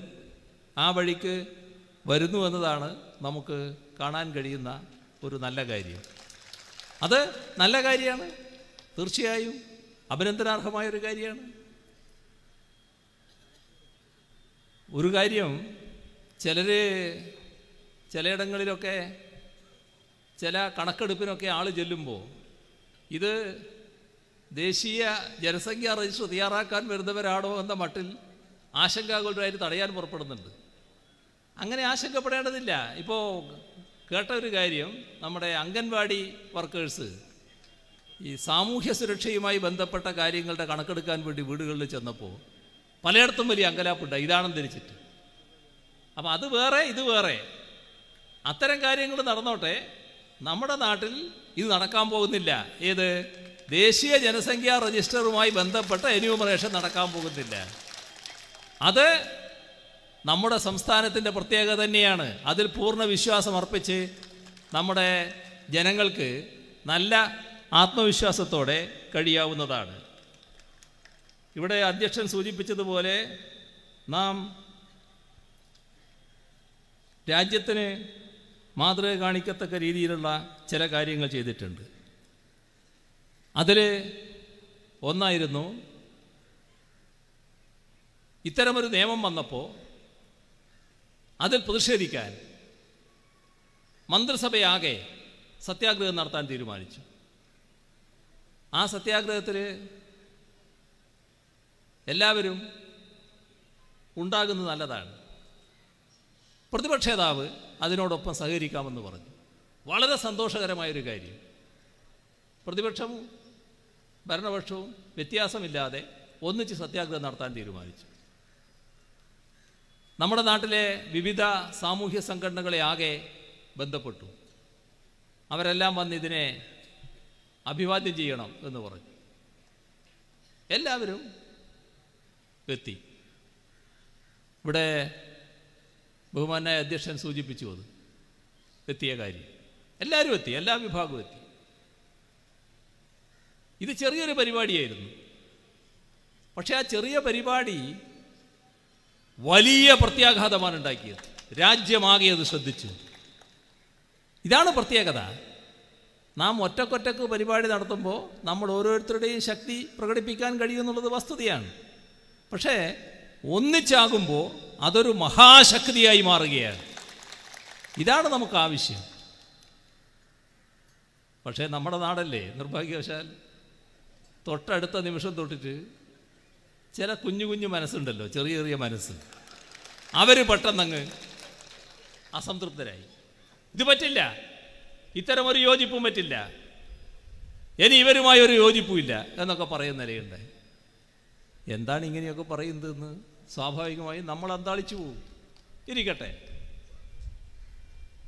ആ വഴിക്ക് വരുന്നു എന്നതാണ് നമുക്ക് കാണാൻ കഴിയുന്ന ഒരു നല്ല കാര്യം അത് നല്ല കാര്യമാണ് തീർച്ചയായും അഭിനന്ദനാർഹമായ ഒരു കാര്യമാണ് ഒരു കാര്യം ചിലർ ചിലയിടങ്ങളിലൊക്കെ ചില കണക്കെടുപ്പിനൊക്കെ ആൾ ചെല്ലുമ്പോൾ ഇത് ദേശീയ ജനസംഖ്യാ രജിസ്റ്റർ തയ്യാറാക്കാൻ വരുന്നവരാണോ എന്ന മട്ടിൽ ആശങ്കാകുലരായിട്ട് തടയാൻ പുറപ്പെടുന്നുണ്ട് അങ്ങനെ ആശങ്കപ്പെടേണ്ടതില്ല ഇപ്പോൾ കേട്ട ഒരു കാര്യം നമ്മുടെ അംഗൻവാടി വർക്കേഴ്സ് ഈ സാമൂഹ്യ സുരക്ഷയുമായി ബന്ധപ്പെട്ട കാര്യങ്ങളുടെ കണക്കെടുക്കാൻ വേണ്ടി വീടുകളിൽ ചെന്നപ്പോൾ പലയിടത്തും വലിയ അങ്കലാപ്പുണ്ട് ഇതാണെന്ന് ധരിച്ചിട്ട് അപ്പം അത് വേറെ ഇത് വേറെ അത്തരം കാര്യങ്ങൾ നടന്നോട്ടെ നമ്മുടെ നാട്ടിൽ ഇത് നടക്കാൻ പോകുന്നില്ല ഏത് ദേശീയ ജനസംഖ്യാ രജിസ്റ്ററുമായി ബന്ധപ്പെട്ട എന്യൂമറേഷൻ നടക്കാൻ പോകുന്നില്ല അത് നമ്മുടെ സംസ്ഥാനത്തിൻ്റെ പ്രത്യേകത തന്നെയാണ് അതിൽ പൂർണ്ണ വിശ്വാസം അർപ്പിച്ച് നമ്മുടെ ജനങ്ങൾക്ക് നല്ല ആത്മവിശ്വാസത്തോടെ കഴിയാവുന്നതാണ് ഇവിടെ അധ്യക്ഷൻ സൂചിപ്പിച്ചതുപോലെ നാം രാജ്യത്തിന് മാതൃക കാണിക്കത്തക്ക രീതിയിലുള്ള ചില കാര്യങ്ങൾ ചെയ്തിട്ടുണ്ട് അതിൽ ഒന്നായിരുന്നു ഇത്തരമൊരു നിയമം വന്നപ്പോൾ അതിൽ പ്രതിഷേധിക്കാൻ മന്ത്രിസഭയാകെ സത്യാഗ്രഹം നടത്താൻ തീരുമാനിച്ചു ആ സത്യാഗ്രഹത്തിൽ എല്ലാവരും ഉണ്ടാകുന്നത് നല്ലതാണ് പ്രതിപക്ഷ അതിനോടൊപ്പം സഹകരിക്കാമെന്ന് പറഞ്ഞു വളരെ സന്തോഷകരമായൊരു കാര്യം പ്രതിപക്ഷവും ഭരണപക്ഷവും വ്യത്യാസമില്ലാതെ ഒന്നിച്ച് സത്യാഗ്രഹം നടത്താൻ തീരുമാനിച്ചു നമ്മുടെ നാട്ടിലെ വിവിധ സാമൂഹ്യ സംഘടനകളെ ആകെ ബന്ധപ്പെട്ടു അവരെല്ലാം വന്ന് ഇതിനെ അഭിവാദ്യം ചെയ്യണം എന്ന് പറഞ്ഞു എല്ലാവരും എത്തി ഇവിടെ ബഹുമാനായ അധ്യക്ഷൻ സൂചിപ്പിച്ചു അത് എത്തിയ കാര്യം എല്ലാവരും എത്തി എല്ലാ വിഭാഗവും എത്തി ഇത് ചെറിയൊരു പരിപാടിയായിരുന്നു പക്ഷേ ആ ചെറിയ പരിപാടി വലിയ പ്രത്യാഘാതമാണ് ഉണ്ടാക്കിയത് രാജ്യമാകെ അത് ശ്രദ്ധിച്ചു ഇതാണ് പ്രത്യേകത നാം ഒറ്റക്കൊറ്റക്ക് പരിപാടി നടത്തുമ്പോൾ നമ്മൾ ഓരോരുത്തരുടെയും ശക്തി പ്രകടിപ്പിക്കാൻ കഴിയുമെന്നുള്ളത് വസ്തുതയാണ് പക്ഷേ ഒന്നിച്ചാകുമ്പോൾ അതൊരു മഹാശക്തിയായി മാറുകയാണ് ഇതാണ് നമുക്ക് ആവശ്യം പക്ഷേ നമ്മുടെ നാടല്ലേ നിർഭാഗ്യവശാൽ തൊട്ടടുത്ത നിമിഷം തൊട്ടിട്ട് ചില കുഞ്ഞു കുഞ്ഞു മനസ്സുണ്ടല്ലോ ചെറിയ ചെറിയ മനസ്സ് അവർ പെട്ടെന്നങ്ങ് അസംതൃപ്തരായി ഇത് പറ്റില്ല ഇത്തരം ഒരു യോജിപ്പും പറ്റില്ല ഇനി ഇവരുമായി ഒരു യോജിപ്പുമില്ല എന്നൊക്കെ പറയുന്ന നിലയുണ്ട് എന്താണ് ഇങ്ങനെയൊക്കെ പറയുന്നതെന്ന് സ്വാഭാവികമായും നമ്മൾ അന്താളിച്ചു പോകും ഇരിക്കട്ടെ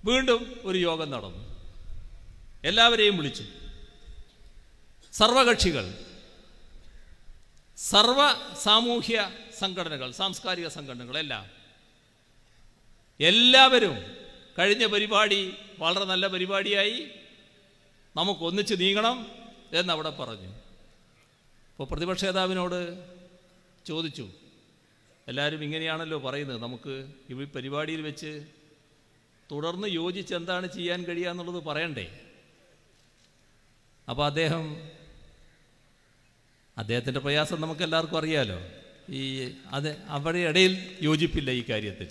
വീണ്ടും ഒരു യോഗം നടന്നു എല്ലാവരെയും വിളിച്ചു സർവകക്ഷികൾ സർവ സാമൂഹ്യ സംഘടനകൾ സാംസ്കാരിക സംഘടനകളെല്ലാം എല്ലാവരും കഴിഞ്ഞ പരിപാടി വളരെ നല്ല പരിപാടിയായി നമുക്കൊന്നിച്ച് നീങ്ങണം എന്നവിടെ പറഞ്ഞു ഇപ്പോൾ പ്രതിപക്ഷ നേതാവിനോട് ചോദിച്ചു എല്ലാവരും ഇങ്ങനെയാണല്ലോ പറയുന്നത് നമുക്ക് ഈ പരിപാടിയിൽ വെച്ച് തുടർന്ന് യോജിച്ച് എന്താണ് ചെയ്യാൻ കഴിയുക എന്നുള്ളത് പറയണ്ടേ അപ്പോൾ അദ്ദേഹം അദ്ദേഹത്തിൻ്റെ പ്രയാസം നമുക്ക് എല്ലാവർക്കും അറിയാമല്ലോ ഈ അത് അവിടെ ഇടയിൽ യോജിപ്പില്ല ഈ കാര്യത്തിൽ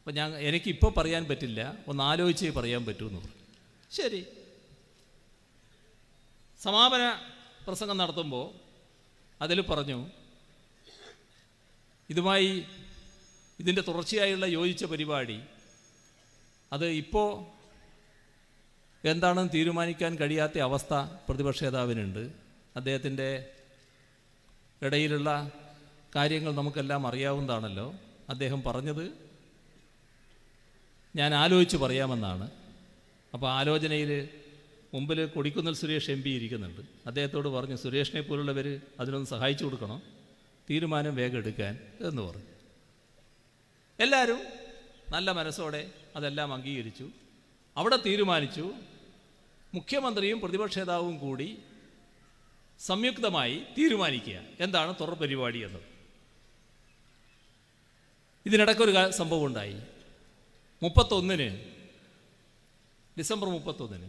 അപ്പം ഞാൻ എനിക്കിപ്പോൾ പറയാൻ പറ്റില്ല ഒന്ന് ആലോചിച്ചേ പറയാൻ പറ്റുമെന്ന് പറഞ്ഞു ശരി സമാപന പ്രസംഗം നടത്തുമ്പോൾ അതിൽ പറഞ്ഞു ഇതുമായി ഇതിൻ്റെ തുടർച്ചയായുള്ള യോജിച്ച പരിപാടി അത് ഇപ്പോൾ എന്താണെന്ന് തീരുമാനിക്കാൻ കഴിയാത്ത അവസ്ഥ പ്രതിപക്ഷ നേതാവിനുണ്ട് അദ്ദേഹത്തിൻ്റെ ഇടയിലുള്ള കാര്യങ്ങൾ നമുക്കെല്ലാം അറിയാവുന്നതാണല്ലോ അദ്ദേഹം പറഞ്ഞത് ഞാൻ ആലോചിച്ച് പറയാമെന്നാണ് അപ്പോൾ ആലോചനയിൽ മുമ്പിൽ കൊടിക്കുന്നിൽ സുരേഷ് എം പി ഇരിക്കുന്നുണ്ട് അദ്ദേഹത്തോട് പറഞ്ഞു സുരേഷിനെ പോലുള്ളവർ അതിനൊന്ന് സഹായിച്ചു കൊടുക്കണം തീരുമാനം വേഗം എടുക്കാൻ എന്ന് പറഞ്ഞു എല്ലാവരും നല്ല മനസ്സോടെ അതെല്ലാം അംഗീകരിച്ചു അവിടെ തീരുമാനിച്ചു മുഖ്യമന്ത്രിയും പ്രതിപക്ഷ നേതാവും കൂടി സംയുക്തമായി തീരുമാനിക്കുക എന്താണ് തുടർ പരിപാടി എന്നത് ഇതിനിടയ്ക്കൊരു സംഭവം ഉണ്ടായി മുപ്പത്തൊന്നിന് ഡിസംബർ മുപ്പത്തൊന്നിന്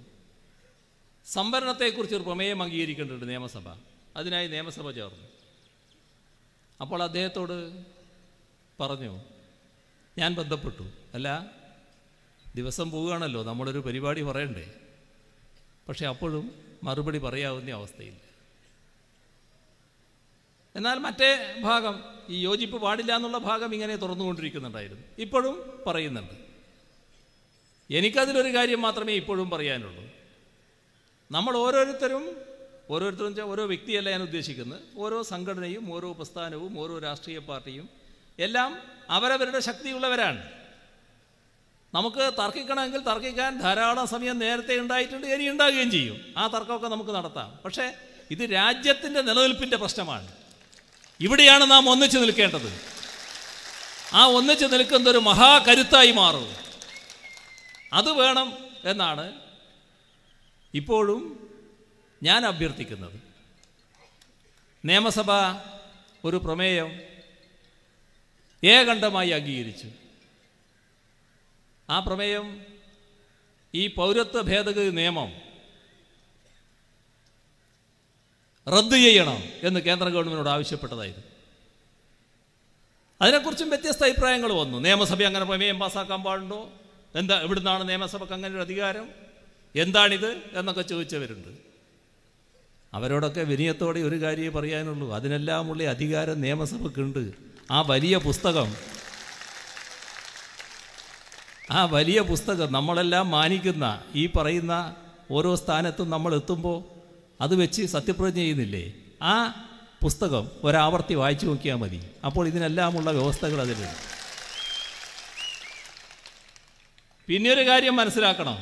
സംവരണത്തെക്കുറിച്ച് ഒരു പ്രമേയം അംഗീകരിക്കേണ്ടത് നിയമസഭ അതിനായി നിയമസഭ ചേർന്നു അപ്പോൾ അദ്ദേഹത്തോട് പറഞ്ഞു ഞാൻ ബന്ധപ്പെട്ടു അല്ല ദിവസം പോവുകയാണല്ലോ നമ്മളൊരു പരിപാടി പറയണ്ടേ പക്ഷേ അപ്പോഴും മറുപടി പറയാവുന്ന അവസ്ഥയില്ല എന്നാൽ മറ്റേ ഭാഗം ഈ യോജിപ്പ് പാടില്ല എന്നുള്ള ഭാഗം ഇങ്ങനെ തുറന്നുകൊണ്ടിരിക്കുന്നുണ്ടായിരുന്നു ഇപ്പോഴും പറയുന്നുണ്ട് എനിക്കതിലൊരു കാര്യം മാത്രമേ ഇപ്പോഴും പറയാനുള്ളൂ നമ്മൾ ഓരോരുത്തരും ഓരോരുത്തരും വെച്ചാൽ ഓരോ വ്യക്തിയല്ല ഞാൻ ഉദ്ദേശിക്കുന്നത് ഓരോ സംഘടനയും ഓരോ പ്രസ്ഥാനവും ഓരോ രാഷ്ട്രീയ പാർട്ടിയും എല്ലാം അവരവരുടെ ശക്തിയുള്ളവരാണ് നമുക്ക് തർക്കിക്കണമെങ്കിൽ തർക്കിക്കാൻ ധാരാളം സമയം നേരത്തെ ഉണ്ടായിട്ടുണ്ട് ഇനി ഉണ്ടാകുകയും ചെയ്യും ആ തർക്കമൊക്കെ നമുക്ക് നടത്താം പക്ഷേ ഇത് രാജ്യത്തിൻ്റെ നിലനിൽപ്പിൻ്റെ പ്രശ്നമാണ് ഇവിടെയാണ് നാം ഒന്നിച്ചു നിൽക്കേണ്ടത് ആ ഒന്നിച്ചു നിൽക്കുന്ന ഒരു മഹാകരുത്തായി മാറും അത് വേണം എന്നാണ് ഇപ്പോഴും ഞാൻ അഭ്യർത്ഥിക്കുന്നത് നിയമസഭ ഒരു പ്രമേയം ഏകണ്ഠമായി അംഗീകരിച്ചു ആ പ്രമേയം ഈ പൗരത്വ ഭേദഗതി നിയമം റദ്ദ് ചെയ്യണം എന്ന് കേന്ദ്ര ഗവൺമെൻറ്റിനോട് ആവശ്യപ്പെട്ടതായിരുന്നു അതിനെക്കുറിച്ചും വ്യത്യസ്ത അഭിപ്രായങ്ങൾ വന്നു നിയമസഭ അങ്ങനെ പ്രമേയം പാസ്സാക്കാൻ പാടുണ്ടോ എന്താ എവിടുന്നാണ് നിയമസഭക്ക് അങ്ങനെ ഒരു അധികാരം എന്താണിത് എന്നൊക്കെ ചോദിച്ചവരുണ്ട് അവരോടൊക്കെ വിനയത്തോടെ ഒരു കാര്യമേ പറയാനുള്ളൂ അതിനെല്ലാമുള്ള അധികാരം നിയമസഭയ്ക്കുണ്ട് ആ വലിയ പുസ്തകം ആ വലിയ പുസ്തകം നമ്മളെല്ലാം മാനിക്കുന്ന ഈ പറയുന്ന ഓരോ സ്ഥാനത്തും നമ്മൾ എത്തുമ്പോൾ അത് വെച്ച് സത്യപ്രതിജ്ഞ ചെയ്യുന്നില്ലേ ആ പുസ്തകം ഒരാവർത്തി വായിച്ചു നോക്കിയാൽ മതി അപ്പോൾ ഇതിനെല്ലാമുള്ള വ്യവസ്ഥകൾ അതിലുണ്ട് പിന്നെ ഒരു കാര്യം മനസ്സിലാക്കണം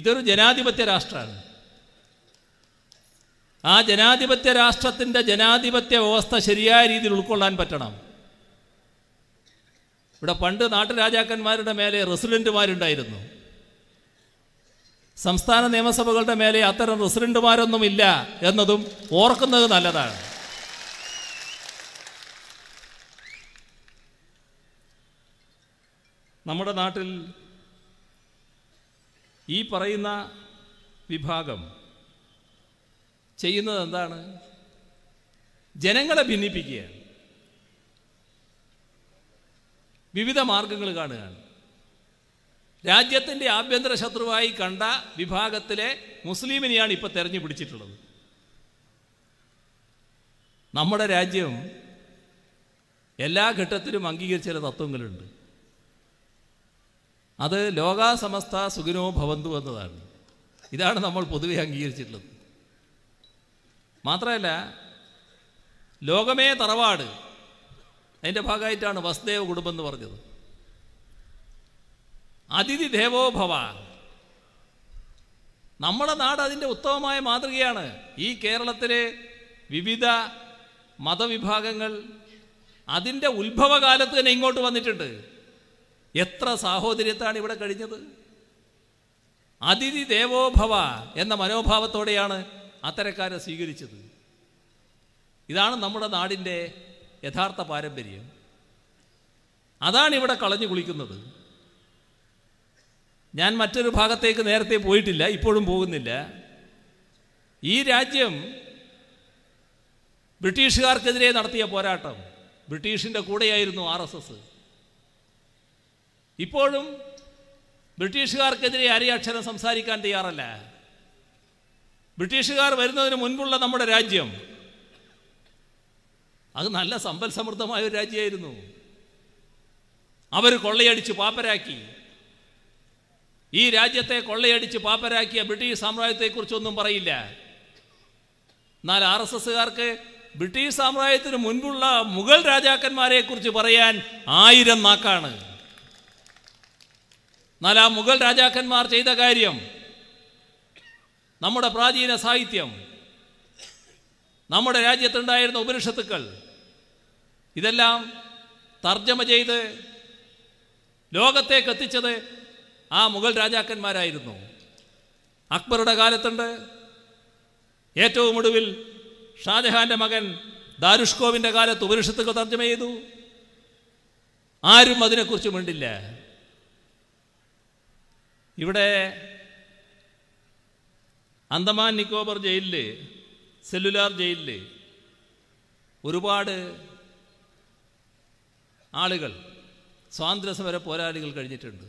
ഇതൊരു ജനാധിപത്യ രാഷ്ട്രമാണ് ആ ജനാധിപത്യ രാഷ്ട്രത്തിൻ്റെ ജനാധിപത്യ വ്യവസ്ഥ ശരിയായ രീതിയിൽ ഉൾക്കൊള്ളാൻ പറ്റണം ഇവിടെ പണ്ട് നാട്ടുരാജാക്കന്മാരുടെ മേലെ റെസിഡൻറ്റുമാരുണ്ടായിരുന്നു സംസ്ഥാന നിയമസഭകളുടെ മേലെ അത്തരം പ്രസിഡന്റുമാരൊന്നും ഇല്ല എന്നതും ഓർക്കുന്നത് നല്ലതാണ് നമ്മുടെ നാട്ടിൽ ഈ പറയുന്ന വിഭാഗം ചെയ്യുന്നത് എന്താണ് ജനങ്ങളെ ഭിന്നിപ്പിക്കുകയാണ് വിവിധ മാർഗങ്ങൾ കാണുകയാണ് രാജ്യത്തിൻ്റെ ആഭ്യന്തര ശത്രുവായി കണ്ട വിഭാഗത്തിലെ മുസ്ലിമിനെയാണ് ഇപ്പോൾ തെരഞ്ഞു പിടിച്ചിട്ടുള്ളത് നമ്മുടെ രാജ്യം എല്ലാ ഘട്ടത്തിലും അംഗീകരിച്ച ചില തത്വങ്ങളുണ്ട് അത് ലോകാസമസ്ത സുഖിനോ ഭവന്തു എന്നതാണ് ഇതാണ് നമ്മൾ പൊതുവെ അംഗീകരിച്ചിട്ടുള്ളത് മാത്രമല്ല ലോകമേ തറവാട് അതിൻ്റെ ഭാഗമായിട്ടാണ് വസുദേവ കുടുംബം എന്ന് പറഞ്ഞത് അതിഥി ദേവോഭവ നമ്മുടെ നാട് അതിൻ്റെ ഉത്തമമായ മാതൃകയാണ് ഈ കേരളത്തിലെ വിവിധ മതവിഭാഗങ്ങൾ അതിൻ്റെ ഉത്ഭവകാലത്ത് തന്നെ ഇങ്ങോട്ട് വന്നിട്ടുണ്ട് എത്ര സാഹോദര്യത്താണ് ഇവിടെ കഴിഞ്ഞത് അതിഥി ദേവോഭവ എന്ന മനോഭാവത്തോടെയാണ് അത്തരക്കാരെ സ്വീകരിച്ചത് ഇതാണ് നമ്മുടെ നാടിൻ്റെ യഥാർത്ഥ പാരമ്പര്യം അതാണ് ഇവിടെ കളഞ്ഞു കുളിക്കുന്നത് ഞാൻ മറ്റൊരു ഭാഗത്തേക്ക് നേരത്തെ പോയിട്ടില്ല ഇപ്പോഴും പോകുന്നില്ല ഈ രാജ്യം ബ്രിട്ടീഷുകാർക്കെതിരെ നടത്തിയ പോരാട്ടം ബ്രിട്ടീഷിൻ്റെ കൂടെയായിരുന്നു ആർ എസ് എസ് ഇപ്പോഴും ബ്രിട്ടീഷുകാർക്കെതിരെ അരിയക്ഷരം സംസാരിക്കാൻ തയ്യാറല്ല ബ്രിട്ടീഷുകാർ വരുന്നതിന് മുൻപുള്ള നമ്മുടെ രാജ്യം അത് നല്ല സമ്പൽ സമൃദ്ധമായ ഒരു രാജ്യമായിരുന്നു അവർ കൊള്ളയടിച്ച് പാപ്പരാക്കി ഈ രാജ്യത്തെ കൊള്ളയടിച്ച് പാപ്പരാക്കിയ ബ്രിട്ടീഷ് സാമ്രാജ്യത്തെക്കുറിച്ചൊന്നും പറയില്ല എന്നാൽ ആർ എസ് എസ്സുകാർക്ക് ബ്രിട്ടീഷ് സാമ്രാജ്യത്തിന് മുൻപുള്ള മുഗൾ രാജാക്കന്മാരെക്കുറിച്ച് പറയാൻ ആയിരം നാക്കാണ് എന്നാൽ ആ മുഗൾ രാജാക്കന്മാർ ചെയ്ത കാര്യം നമ്മുടെ പ്രാചീന സാഹിത്യം നമ്മുടെ രാജ്യത്തുണ്ടായിരുന്ന ഉപനിഷത്തുക്കൾ ഇതെല്ലാം തർജ്ജമ ചെയ്ത് ലോകത്തേക്ക് എത്തിച്ചത് ആ മുഗൾ രാജാക്കന്മാരായിരുന്നു അക്ബറുടെ കാലത്തുണ്ട് ഏറ്റവും ഒടുവിൽ ഷാജഹാന്റെ മകൻ ദാരുഷ്കോവിൻ്റെ കാലത്ത് ഉപനിഷത്തുകൾ തർജ്ജമ ചെയ്തു ആരും അതിനെക്കുറിച്ച് മിണ്ടില്ല ഇവിടെ അന്തമാൻ നിക്കോബർ ജയിലില് സെല്ലുലാർ ജയിലില് ഒരുപാട് ആളുകൾ സ്വാതന്ത്ര്യസമര പോരാളികൾ കഴിഞ്ഞിട്ടുണ്ട്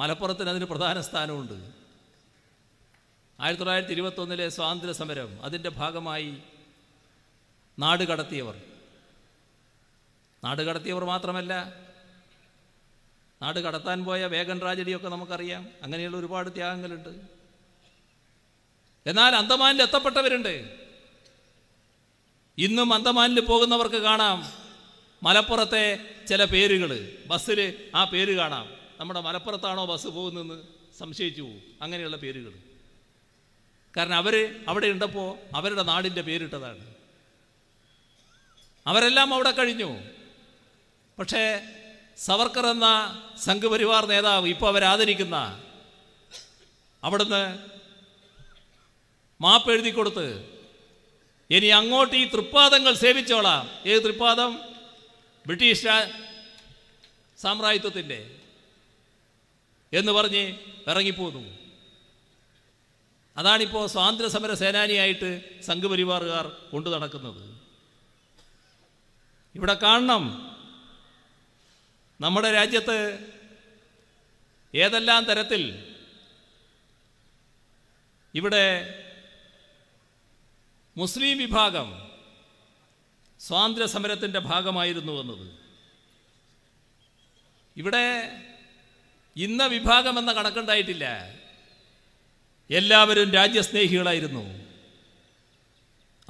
മലപ്പുറത്തിന് അതിന് പ്രധാന സ്ഥാനമുണ്ട് ആയിരത്തി തൊള്ളായിരത്തി ഇരുപത്തൊന്നിലെ സ്വാതന്ത്ര്യ സമരം അതിൻ്റെ ഭാഗമായി നാട് കടത്തിയവർ നാട് കടത്തിയവർ മാത്രമല്ല നാട് കടത്താൻ പോയ വേഗൻ ട്രാജഡിയൊക്കെ നമുക്കറിയാം അങ്ങനെയുള്ള ഒരുപാട് ത്യാഗങ്ങളുണ്ട് എന്നാൽ അന്തമാനിൽ എത്തപ്പെട്ടവരുണ്ട് ഇന്നും അന്തമാനിൽ പോകുന്നവർക്ക് കാണാം മലപ്പുറത്തെ ചില പേരുകൾ ബസ്സിൽ ആ പേര് കാണാം നമ്മുടെ മലപ്പുറത്താണോ ബസ് പോകുന്നതെന്ന് സംശയിച്ചു പോകും അങ്ങനെയുള്ള പേരുകൾ കാരണം അവർ അവിടെ ഉണ്ടപ്പോൾ അവരുടെ നാടിൻ്റെ പേരിട്ടതാണ് അവരെല്ലാം അവിടെ കഴിഞ്ഞു പക്ഷേ സവർക്കർ എന്ന സംഘപരിവാർ നേതാവ് ഇപ്പോൾ അവരാദരിക്കുന്ന അവിടുന്ന് മാപ്പ് എഴുതി കൊടുത്ത് ഇനി അങ്ങോട്ട് ഈ തൃപ്പാദങ്ങൾ സേവിച്ചോളാം ഏത് തൃപ്പാദം ബ്രിട്ടീഷ് സാമ്രാജ്യത്വത്തിൻ്റെ എന്ന് പറഞ്ഞ് ഇറങ്ങിപ്പോന്നു അതാണിപ്പോൾ സ്വാതന്ത്ര്യ സമര സേനാനിയായിട്ട് സംഘപരിവാറുകാർ കൊണ്ടു നടക്കുന്നത് ഇവിടെ കാണണം നമ്മുടെ രാജ്യത്ത് ഏതെല്ലാം തരത്തിൽ ഇവിടെ മുസ്ലിം വിഭാഗം സ്വാതന്ത്ര്യ സമരത്തിൻ്റെ ഭാഗമായിരുന്നു എന്നത് ഇവിടെ ഇന്ന വിഭാഗം എന്ന കണക്കുണ്ടായിട്ടില്ല എല്ലാവരും രാജ്യസ്നേഹികളായിരുന്നു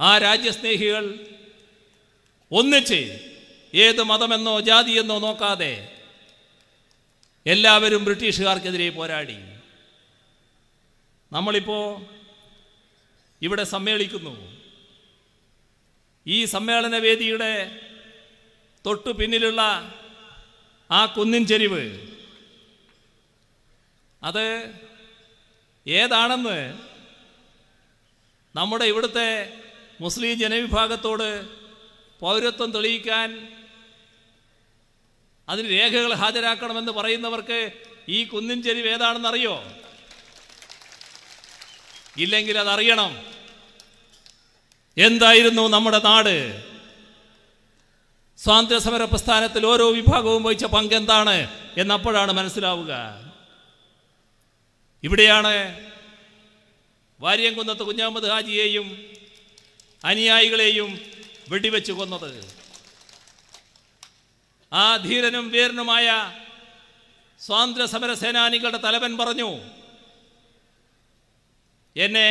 ആ രാജ്യസ്നേഹികൾ ഒന്നിച്ച് ഏത് മതമെന്നോ ജാതിയെന്നോ നോക്കാതെ എല്ലാവരും ബ്രിട്ടീഷുകാർക്കെതിരെ പോരാടി നമ്മളിപ്പോൾ ഇവിടെ സമ്മേളിക്കുന്നു ഈ സമ്മേളന വേദിയുടെ തൊട്ടു പിന്നിലുള്ള ആ കുന്നിൻ ചെരിവ് അത് ഏതാണെന്ന് നമ്മുടെ ഇവിടുത്തെ മുസ്ലിം ജനവിഭാഗത്തോട് പൗരത്വം തെളിയിക്കാൻ അതിന് രേഖകൾ ഹാജരാക്കണമെന്ന് പറയുന്നവർക്ക് ഈ കുന്നിൻ ചെരിവ് ഏതാണെന്നറിയോ ഇല്ലെങ്കിൽ അതറിയണം എന്തായിരുന്നു നമ്മുടെ നാട് സ്വാതന്ത്ര്യ സമര പ്രസ്ഥാനത്തിൽ ഓരോ വിഭാഗവും വഹിച്ച പങ്കെന്താണ് എന്നപ്പോഴാണ് മനസ്സിലാവുക ഇവിടെയാണ് വാര്യംകുന്നത്ത് കുഞ്ഞാമത് ഹാജിയെയും അനുയായികളെയും വെടിവെച്ച് കൊന്നത് ആ ധീരനും വീരനുമായ സ്വാതന്ത്ര്യ സമര സേനാനികളുടെ തലവൻ പറഞ്ഞു എന്നെ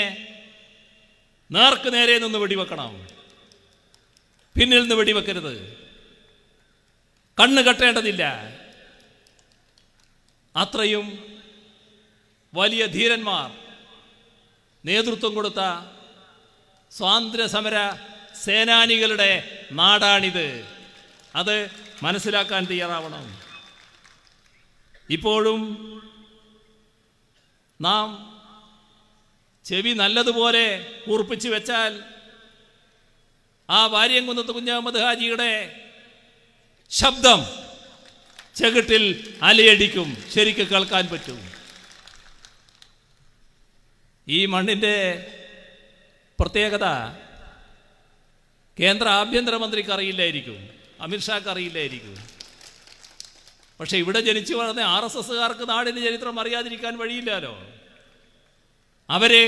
നേർക്ക് നേരെ നിന്ന് വെടിവെക്കണം പിന്നിൽ നിന്ന് വെടിവെക്കരുത് കണ്ണ് കെട്ടേണ്ടതില്ല അത്രയും വലിയ ധീരന്മാർ നേതൃത്വം കൊടുത്ത സ്വാതന്ത്ര്യ സമര സേനാനികളുടെ നാടാണിത് അത് മനസ്സിലാക്കാൻ തയ്യാറാവണം ഇപ്പോഴും നാം ചെവി നല്ലതുപോലെ കൂർപ്പിച്ചു വെച്ചാൽ ആ കുന്നത്ത് കുഞ്ഞഹമ്മദ് ഹാജിയുടെ ശബ്ദം ചെകിട്ടിൽ അലയടിക്കും ശരിക്ക് കേൾക്കാൻ പറ്റും ഈ മണ്ണിൻ്റെ പ്രത്യേകത കേന്ദ്ര ആഭ്യന്തരമന്ത്രിക്ക് അറിയില്ലായിരിക്കും അമിത്ഷാക്ക് അറിയില്ലായിരിക്കും പക്ഷേ ഇവിടെ ജനിച്ചു വളർന്ന ആർ എസ് എസ്സുകാർക്ക് നാടിൻ്റെ ചരിത്രം അറിയാതിരിക്കാൻ വഴിയില്ലല്ലോ അവരെ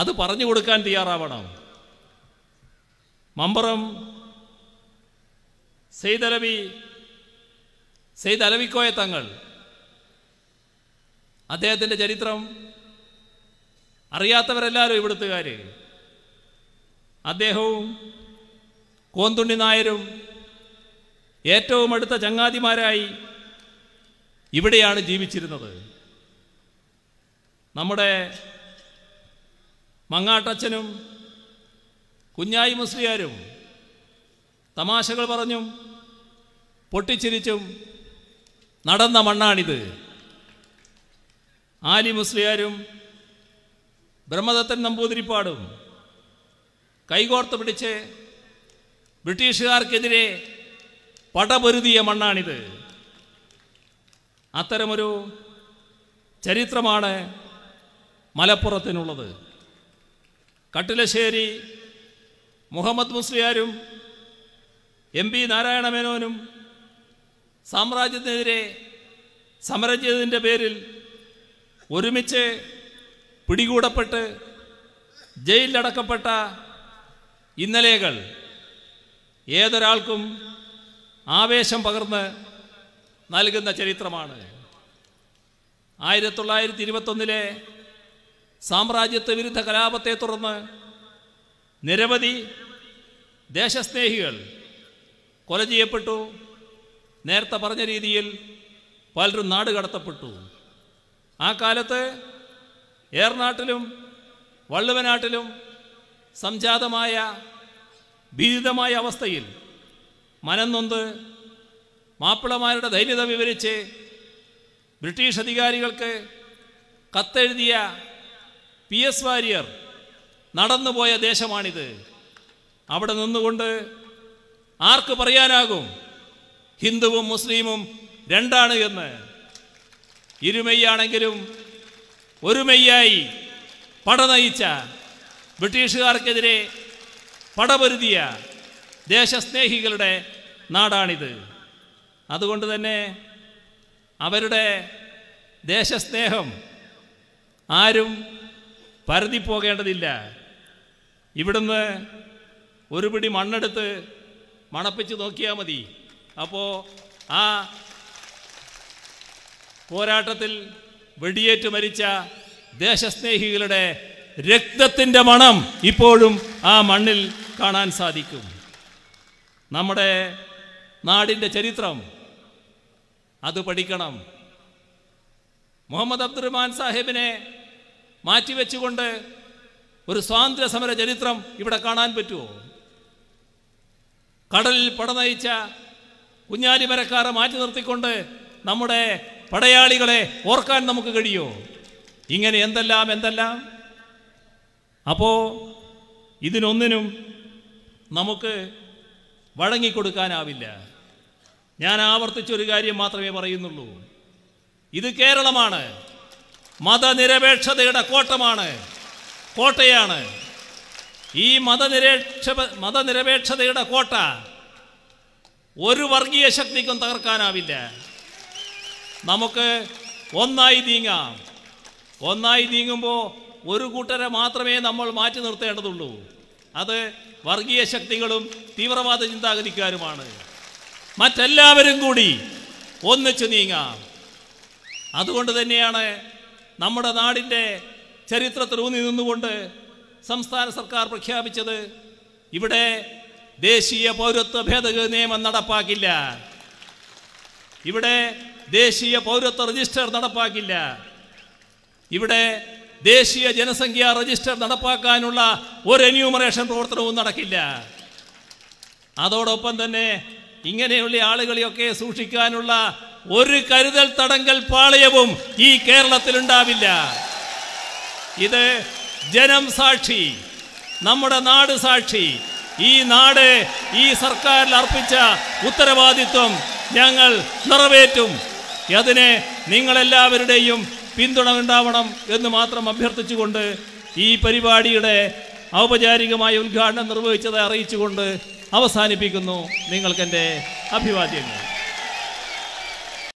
അത് പറഞ്ഞു കൊടുക്കാൻ തയ്യാറാവണം മമ്പറം സെയ്ദ് സെയ്ദ് സെയ്തലവിക്കോയ തങ്ങൾ അദ്ദേഹത്തിൻ്റെ ചരിത്രം അറിയാത്തവരെല്ലാവരും ഇവിടുത്തുകാർ അദ്ദേഹവും കോന്തുണ്ണി നായരും ഏറ്റവും അടുത്ത ചങ്ങാതിമാരായി ഇവിടെയാണ് ജീവിച്ചിരുന്നത് നമ്മുടെ മങ്ങാട്ടച്ഛനും കുഞ്ഞായി മുസ്ലിയാരും തമാശകൾ പറഞ്ഞും പൊട്ടിച്ചിരിച്ചും നടന്ന മണ്ണാണിത് ആലി മുസ്ലിയാരും ബ്രഹ്മദത്തൻ നമ്പൂതിരിപ്പാടും കൈകോർത്ത് പിടിച്ച് ബ്രിട്ടീഷുകാർക്കെതിരെ പടപൊരുതിയ മണ്ണാണിത് അത്തരമൊരു ചരിത്രമാണ് മലപ്പുറത്തിനുള്ളത് കട്ടിലശ്ശേരി മുഹമ്മദ് മുസ്ലിയാരും എം പി നാരായണ മേനോനും സാമ്രാജ്യത്തിനെതിരെ സമരം പേരിൽ ഒരുമിച്ച് പിടികൂടപ്പെട്ട് ജയിലിലടക്കപ്പെട്ട ഇന്നലെകൾ ഏതൊരാൾക്കും ആവേശം പകർന്ന് നൽകുന്ന ചരിത്രമാണ് ആയിരത്തി തൊള്ളായിരത്തി ഇരുപത്തൊന്നിലെ സാമ്രാജ്യത്വ വിരുദ്ധ കലാപത്തെ തുടർന്ന് നിരവധി ദേശസ്നേഹികൾ കൊല ചെയ്യപ്പെട്ടു നേരത്തെ പറഞ്ഞ രീതിയിൽ പലരും നാട് കടത്തപ്പെട്ടു ആ കാലത്ത് ഏർനാട്ടിലും വള്ളുവനാട്ടിലും സംജാതമായ ഭീതിതമായ അവസ്ഥയിൽ മനന്നൊന്ത് മാപ്പിളമാരുടെ ധൈര്യത വിവരിച്ച് ബ്രിട്ടീഷ് അധികാരികൾക്ക് കത്തെഴുതിയ പി എസ് വാര്യർ നടന്നുപോയ ദേശമാണിത് അവിടെ നിന്നുകൊണ്ട് ആർക്ക് പറയാനാകും ഹിന്ദുവും മുസ്ലിമും രണ്ടാണ് എന്ന് ഇരുമയ്യാണെങ്കിലും ഒരുമയായി പട നയിച്ച ബ്രിട്ടീഷുകാർക്കെതിരെ പടപൊരുതിയ ദേശസ്നേഹികളുടെ നാടാണിത് അതുകൊണ്ട് തന്നെ അവരുടെ ദേശസ്നേഹം ആരും പോകേണ്ടതില്ല ഇവിടുന്ന് ഒരു പിടി മണ്ണെടുത്ത് മണപ്പിച്ച് നോക്കിയാൽ മതി അപ്പോൾ ആ പോരാട്ടത്തിൽ വെടിയേറ്റ് മരിച്ച ദേശസ്നേഹികളുടെ രക്തത്തിൻ്റെ മണം ഇപ്പോഴും ആ മണ്ണിൽ കാണാൻ സാധിക്കും നമ്മുടെ നാടിൻ്റെ ചരിത്രം അത് പഠിക്കണം മുഹമ്മദ് അബ്ദുറഹ്മാൻ സാഹിബിനെ മാറ്റിവെച്ചുകൊണ്ട് ഒരു സ്വാതന്ത്ര്യ സമര ചരിത്രം ഇവിടെ കാണാൻ പറ്റുമോ കടലിൽ പടനയിച്ച കുഞ്ഞാലിമരക്കാരെ മാറ്റി നിർത്തിക്കൊണ്ട് നമ്മുടെ പടയാളികളെ ഓർക്കാൻ നമുക്ക് കഴിയോ ഇങ്ങനെ എന്തെല്ലാം എന്തെല്ലാം അപ്പോൾ ഇതിനൊന്നിനും നമുക്ക് വഴങ്ങിക്കൊടുക്കാനാവില്ല ഞാൻ ആവർത്തിച്ചൊരു കാര്യം മാത്രമേ പറയുന്നുള്ളൂ ഇത് കേരളമാണ് മതനിരപേക്ഷതയുടെ കോട്ടമാണ് കോട്ടയാണ് ഈ മതനിരേക്ഷ മതനിരപേക്ഷതയുടെ കോട്ട ഒരു വർഗീയ ശക്തിക്കും തകർക്കാനാവില്ല നമുക്ക് ഒന്നായി നീങ്ങാം ഒന്നായി നീങ്ങുമ്പോൾ ഒരു കൂട്ടരെ മാത്രമേ നമ്മൾ മാറ്റി നിർത്തേണ്ടതുള്ളൂ അത് വർഗീയ ശക്തികളും തീവ്രവാദ ചിന്താഗതിക്കാരുമാണ് മറ്റെല്ലാവരും കൂടി ഒന്നിച്ചു നീങ്ങാം അതുകൊണ്ട് തന്നെയാണ് നമ്മുടെ നാടിൻ്റെ ചരിത്രത്തിൽ ഊന്നി നിന്നുകൊണ്ട് സംസ്ഥാന സർക്കാർ പ്രഖ്യാപിച്ചത് ഇവിടെ ദേശീയ പൗരത്വ ഭേദഗതി നിയമം നടപ്പാക്കില്ല ഇവിടെ ദേശീയ പൗരത്വ രജിസ്റ്റർ നടപ്പാക്കില്ല ഇവിടെ ദേശീയ ജനസംഖ്യാ രജിസ്റ്റർ നടപ്പാക്കാനുള്ള ഒരു എന്യൂമറേഷൻ പ്രവർത്തനവും നടക്കില്ല അതോടൊപ്പം തന്നെ ഇങ്ങനെയുള്ള ആളുകളെയൊക്കെ സൂക്ഷിക്കാനുള്ള ഒരു കരുതൽ തടങ്കൽ പാളയവും ഈ കേരളത്തിലുണ്ടാവില്ല ഇത് ജനം സാക്ഷി നമ്മുടെ നാട് സാക്ഷി ഈ നാട് ഈ സർക്കാരിൽ അർപ്പിച്ച ഉത്തരവാദിത്വം ഞങ്ങൾ നിറവേറ്റും അതിനെ നിങ്ങളെല്ലാവരുടെയും പിന്തുണ ഉണ്ടാവണം എന്ന് മാത്രം അഭ്യർത്ഥിച്ചുകൊണ്ട് ഈ പരിപാടിയുടെ ഔപചാരികമായ ഉദ്ഘാടനം നിർവഹിച്ചതായി അറിയിച്ചുകൊണ്ട് അവസാനിപ്പിക്കുന്നു നിങ്ങൾക്കെൻ്റെ അഭിവാദ്യങ്ങൾ